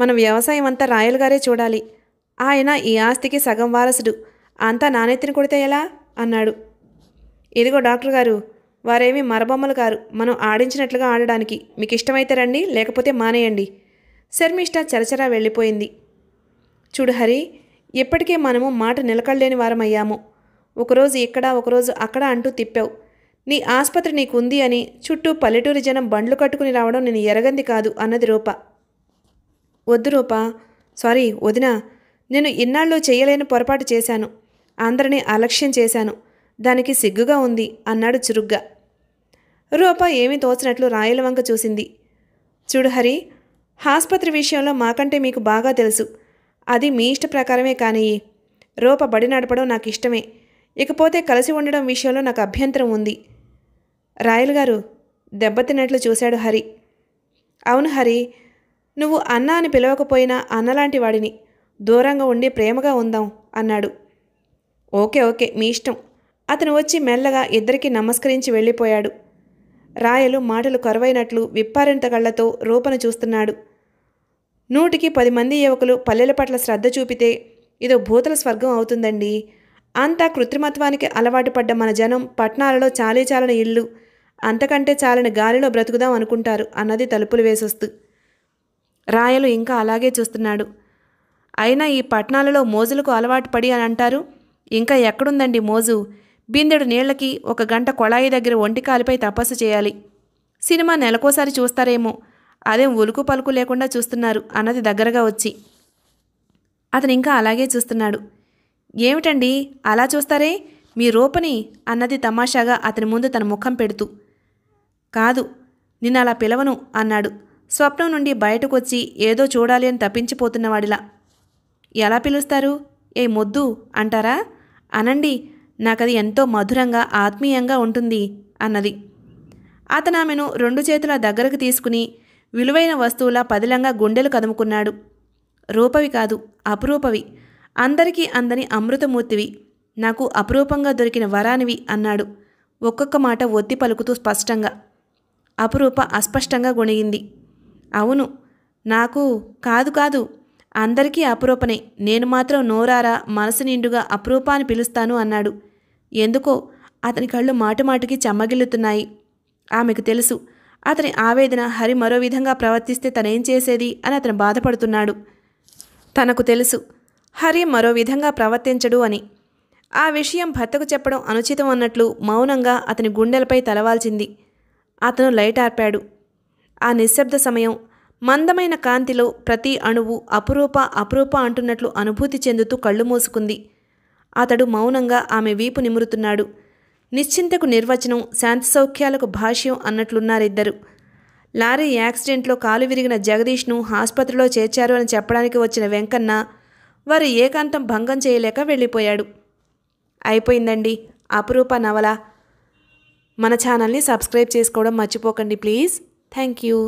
[SPEAKER 1] మన వ్యవసాయం అంతా రాయల్ గారే చూడాలి ఆయన ఈ ఆస్తికి సగం వారసుడు అంతా నాణ్యతని కొడితే ఎలా అన్నాడు ఇదిగో డాక్టర్ గారు వారేమి మరబొమ్మలు గారు మనం ఆడించినట్లుగా ఆడడానికి మీకు ఇష్టమైతే రండి లేకపోతే మానేయండి శర్మిష్ట చరచరా వెళ్ళిపోయింది చూడు హరి ఇప్పటికే మనము మాట నిలకడలేని వారమయ్యాము ఒకరోజు ఇక్కడ ఒకరోజు అక్కడ అంటూ తిప్పావు నీ ఆసుపత్రి నీకుంది అని చుట్టూ పల్లెటూరి జనం బండ్లు కట్టుకుని రావడం నేను ఎరగంది కాదు అన్నది రూప వద్దు రూప సారీ వదిన నేను ఇన్నాళ్ళు చేయలేని పొరపాటు చేశాను అందరినీ అలక్ష్యం చేశాను దానికి సిగ్గుగా ఉంది అన్నాడు చురుగ్గా రూప ఏమీ తోచినట్లు రాయల చూసింది చూడు హరి ఆసుపత్రి విషయంలో మాకంటే మీకు బాగా తెలుసు అది మీ ఇష్ట ప్రకారమే కానీ బడి నడపడం నాకు ఇష్టమే ఇకపోతే కలిసి ఉండడం విషయంలో నాకు అభ్యంతరం ఉంది రాయల్ గారు దెబ్బతిన్నట్లు చూశాడు హరి అవును హరి నువ్వు అన్న అని పిలవకపోయినా అన్నలాంటి వాడిని దూరంగా ఉండి ప్రేమగా ఉందాం అన్నాడు ఓకే ఓకే మీ ఇష్టం అతను వచ్చి మెల్లగా ఇద్దరికీ నమస్కరించి వెళ్ళిపోయాడు రాయలు మాటలు కరువైనట్లు విప్పారింత కళ్ళతో రూపను చూస్తున్నాడు నూటికి పది మంది యువకులు పల్లెల పట్ల శ్రద్ధ చూపితే ఇదో భూతల స్వర్గం అవుతుందండి అంతా కృత్రిమత్వానికి అలవాటు పడ్డ మన జనం పట్టణాలలో చాలీ చాలని ఇళ్ళు అంతకంటే చాలని గాలిలో బ్రతుకుదాం అనుకుంటారు అన్నది తలుపులు వేసొస్తూ రాయలు ఇంకా అలాగే చూస్తున్నాడు అయినా ఈ పట్టణాలలో మోజులకు అలవాటు పడి అని అంటారు ఇంకా ఎక్కడుందండి మోజు బిందెడు నీళ్లకి ఒక గంట కొళాయి దగ్గర ఒంటి కాలిపై తపస్సు చేయాలి సినిమా నెలకోసారి చూస్తారేమో అదేం ఒలుకు పలుకు లేకుండా చూస్తున్నారు అన్నది దగ్గరగా వచ్చి అతను ఇంకా అలాగే చూస్తున్నాడు ఏమిటండి అలా చూస్తారే మీ రూపని అన్నది తమాషాగా అతని ముందు తన ముఖం పెడుతూ కాదు నిన్న అలా పిలవను అన్నాడు స్వప్నం నుండి బయటకు వచ్చి ఏదో చూడాలి అని తప్పించిపోతున్నవాడిలా ఎలా పిలుస్తారు ఏ మొద్దు అంటారా అనండి నాకది ఎంతో మధురంగా ఆత్మీయంగా ఉంటుంది అన్నది అతను ఆమెను రెండు చేతుల దగ్గరకు తీసుకుని విలువైన వస్తువులా పదిలంగా గుండెలు కదుముకున్నాడు రూపవి కాదు అపురూపవి అందరికీ అందని అమృతమూర్తివి నాకు అపురూపంగా దొరికిన వరానివి అన్నాడు ఒక్కొక్క మాట ఒత్తి పలుకుతూ స్పష్టంగా అపురూప అస్పష్టంగా గుణిగింది అవును నాకు కాదు కాదు అందరికీ అపురూపనే నేను మాత్రం నోరారా మనసు నిండుగా అపురూప అని పిలుస్తాను అన్నాడు ఎందుకో అతని కళ్ళు మాటుమాటికి చెమ్మగిల్లుతున్నాయి ఆమెకు తెలుసు అతని ఆవేదన హరి మరో విధంగా ప్రవర్తిస్తే తనేం చేసేది అని అతను బాధపడుతున్నాడు తనకు తెలుసు హరి మరో విధంగా ప్రవర్తించడు అని ఆ విషయం భర్తకు చెప్పడం అనుచితం అన్నట్లు మౌనంగా అతని గుండెలపై తలవాల్చింది అతను లైట్ ఆర్పాడు ఆ నిశ్శబ్ద సమయం మందమైన కాంతిలో ప్రతి అణువు అపురూప అపురూప అంటున్నట్లు అనుభూతి చెందుతూ కళ్ళు మూసుకుంది అతడు మౌనంగా ఆమె వీపు నిమురుతున్నాడు నిశ్చింతకు నిర్వచనం శాంతి సౌఖ్యాలకు భాష్యం అన్నట్లున్నారిద్దరు లారీ యాక్సిడెంట్లో కాలు విరిగిన జగదీష్ను ఆసుపత్రిలో చేర్చారు అని చెప్పడానికి వచ్చిన వెంకన్న వారు ఏకాంతం భంగం చేయలేక వెళ్ళిపోయాడు అయిపోయిందండి అపురూప నవల మన ఛానల్ని సబ్స్క్రైబ్ చేసుకోవడం మర్చిపోకండి ప్లీజ్ థ్యాంక్ యూ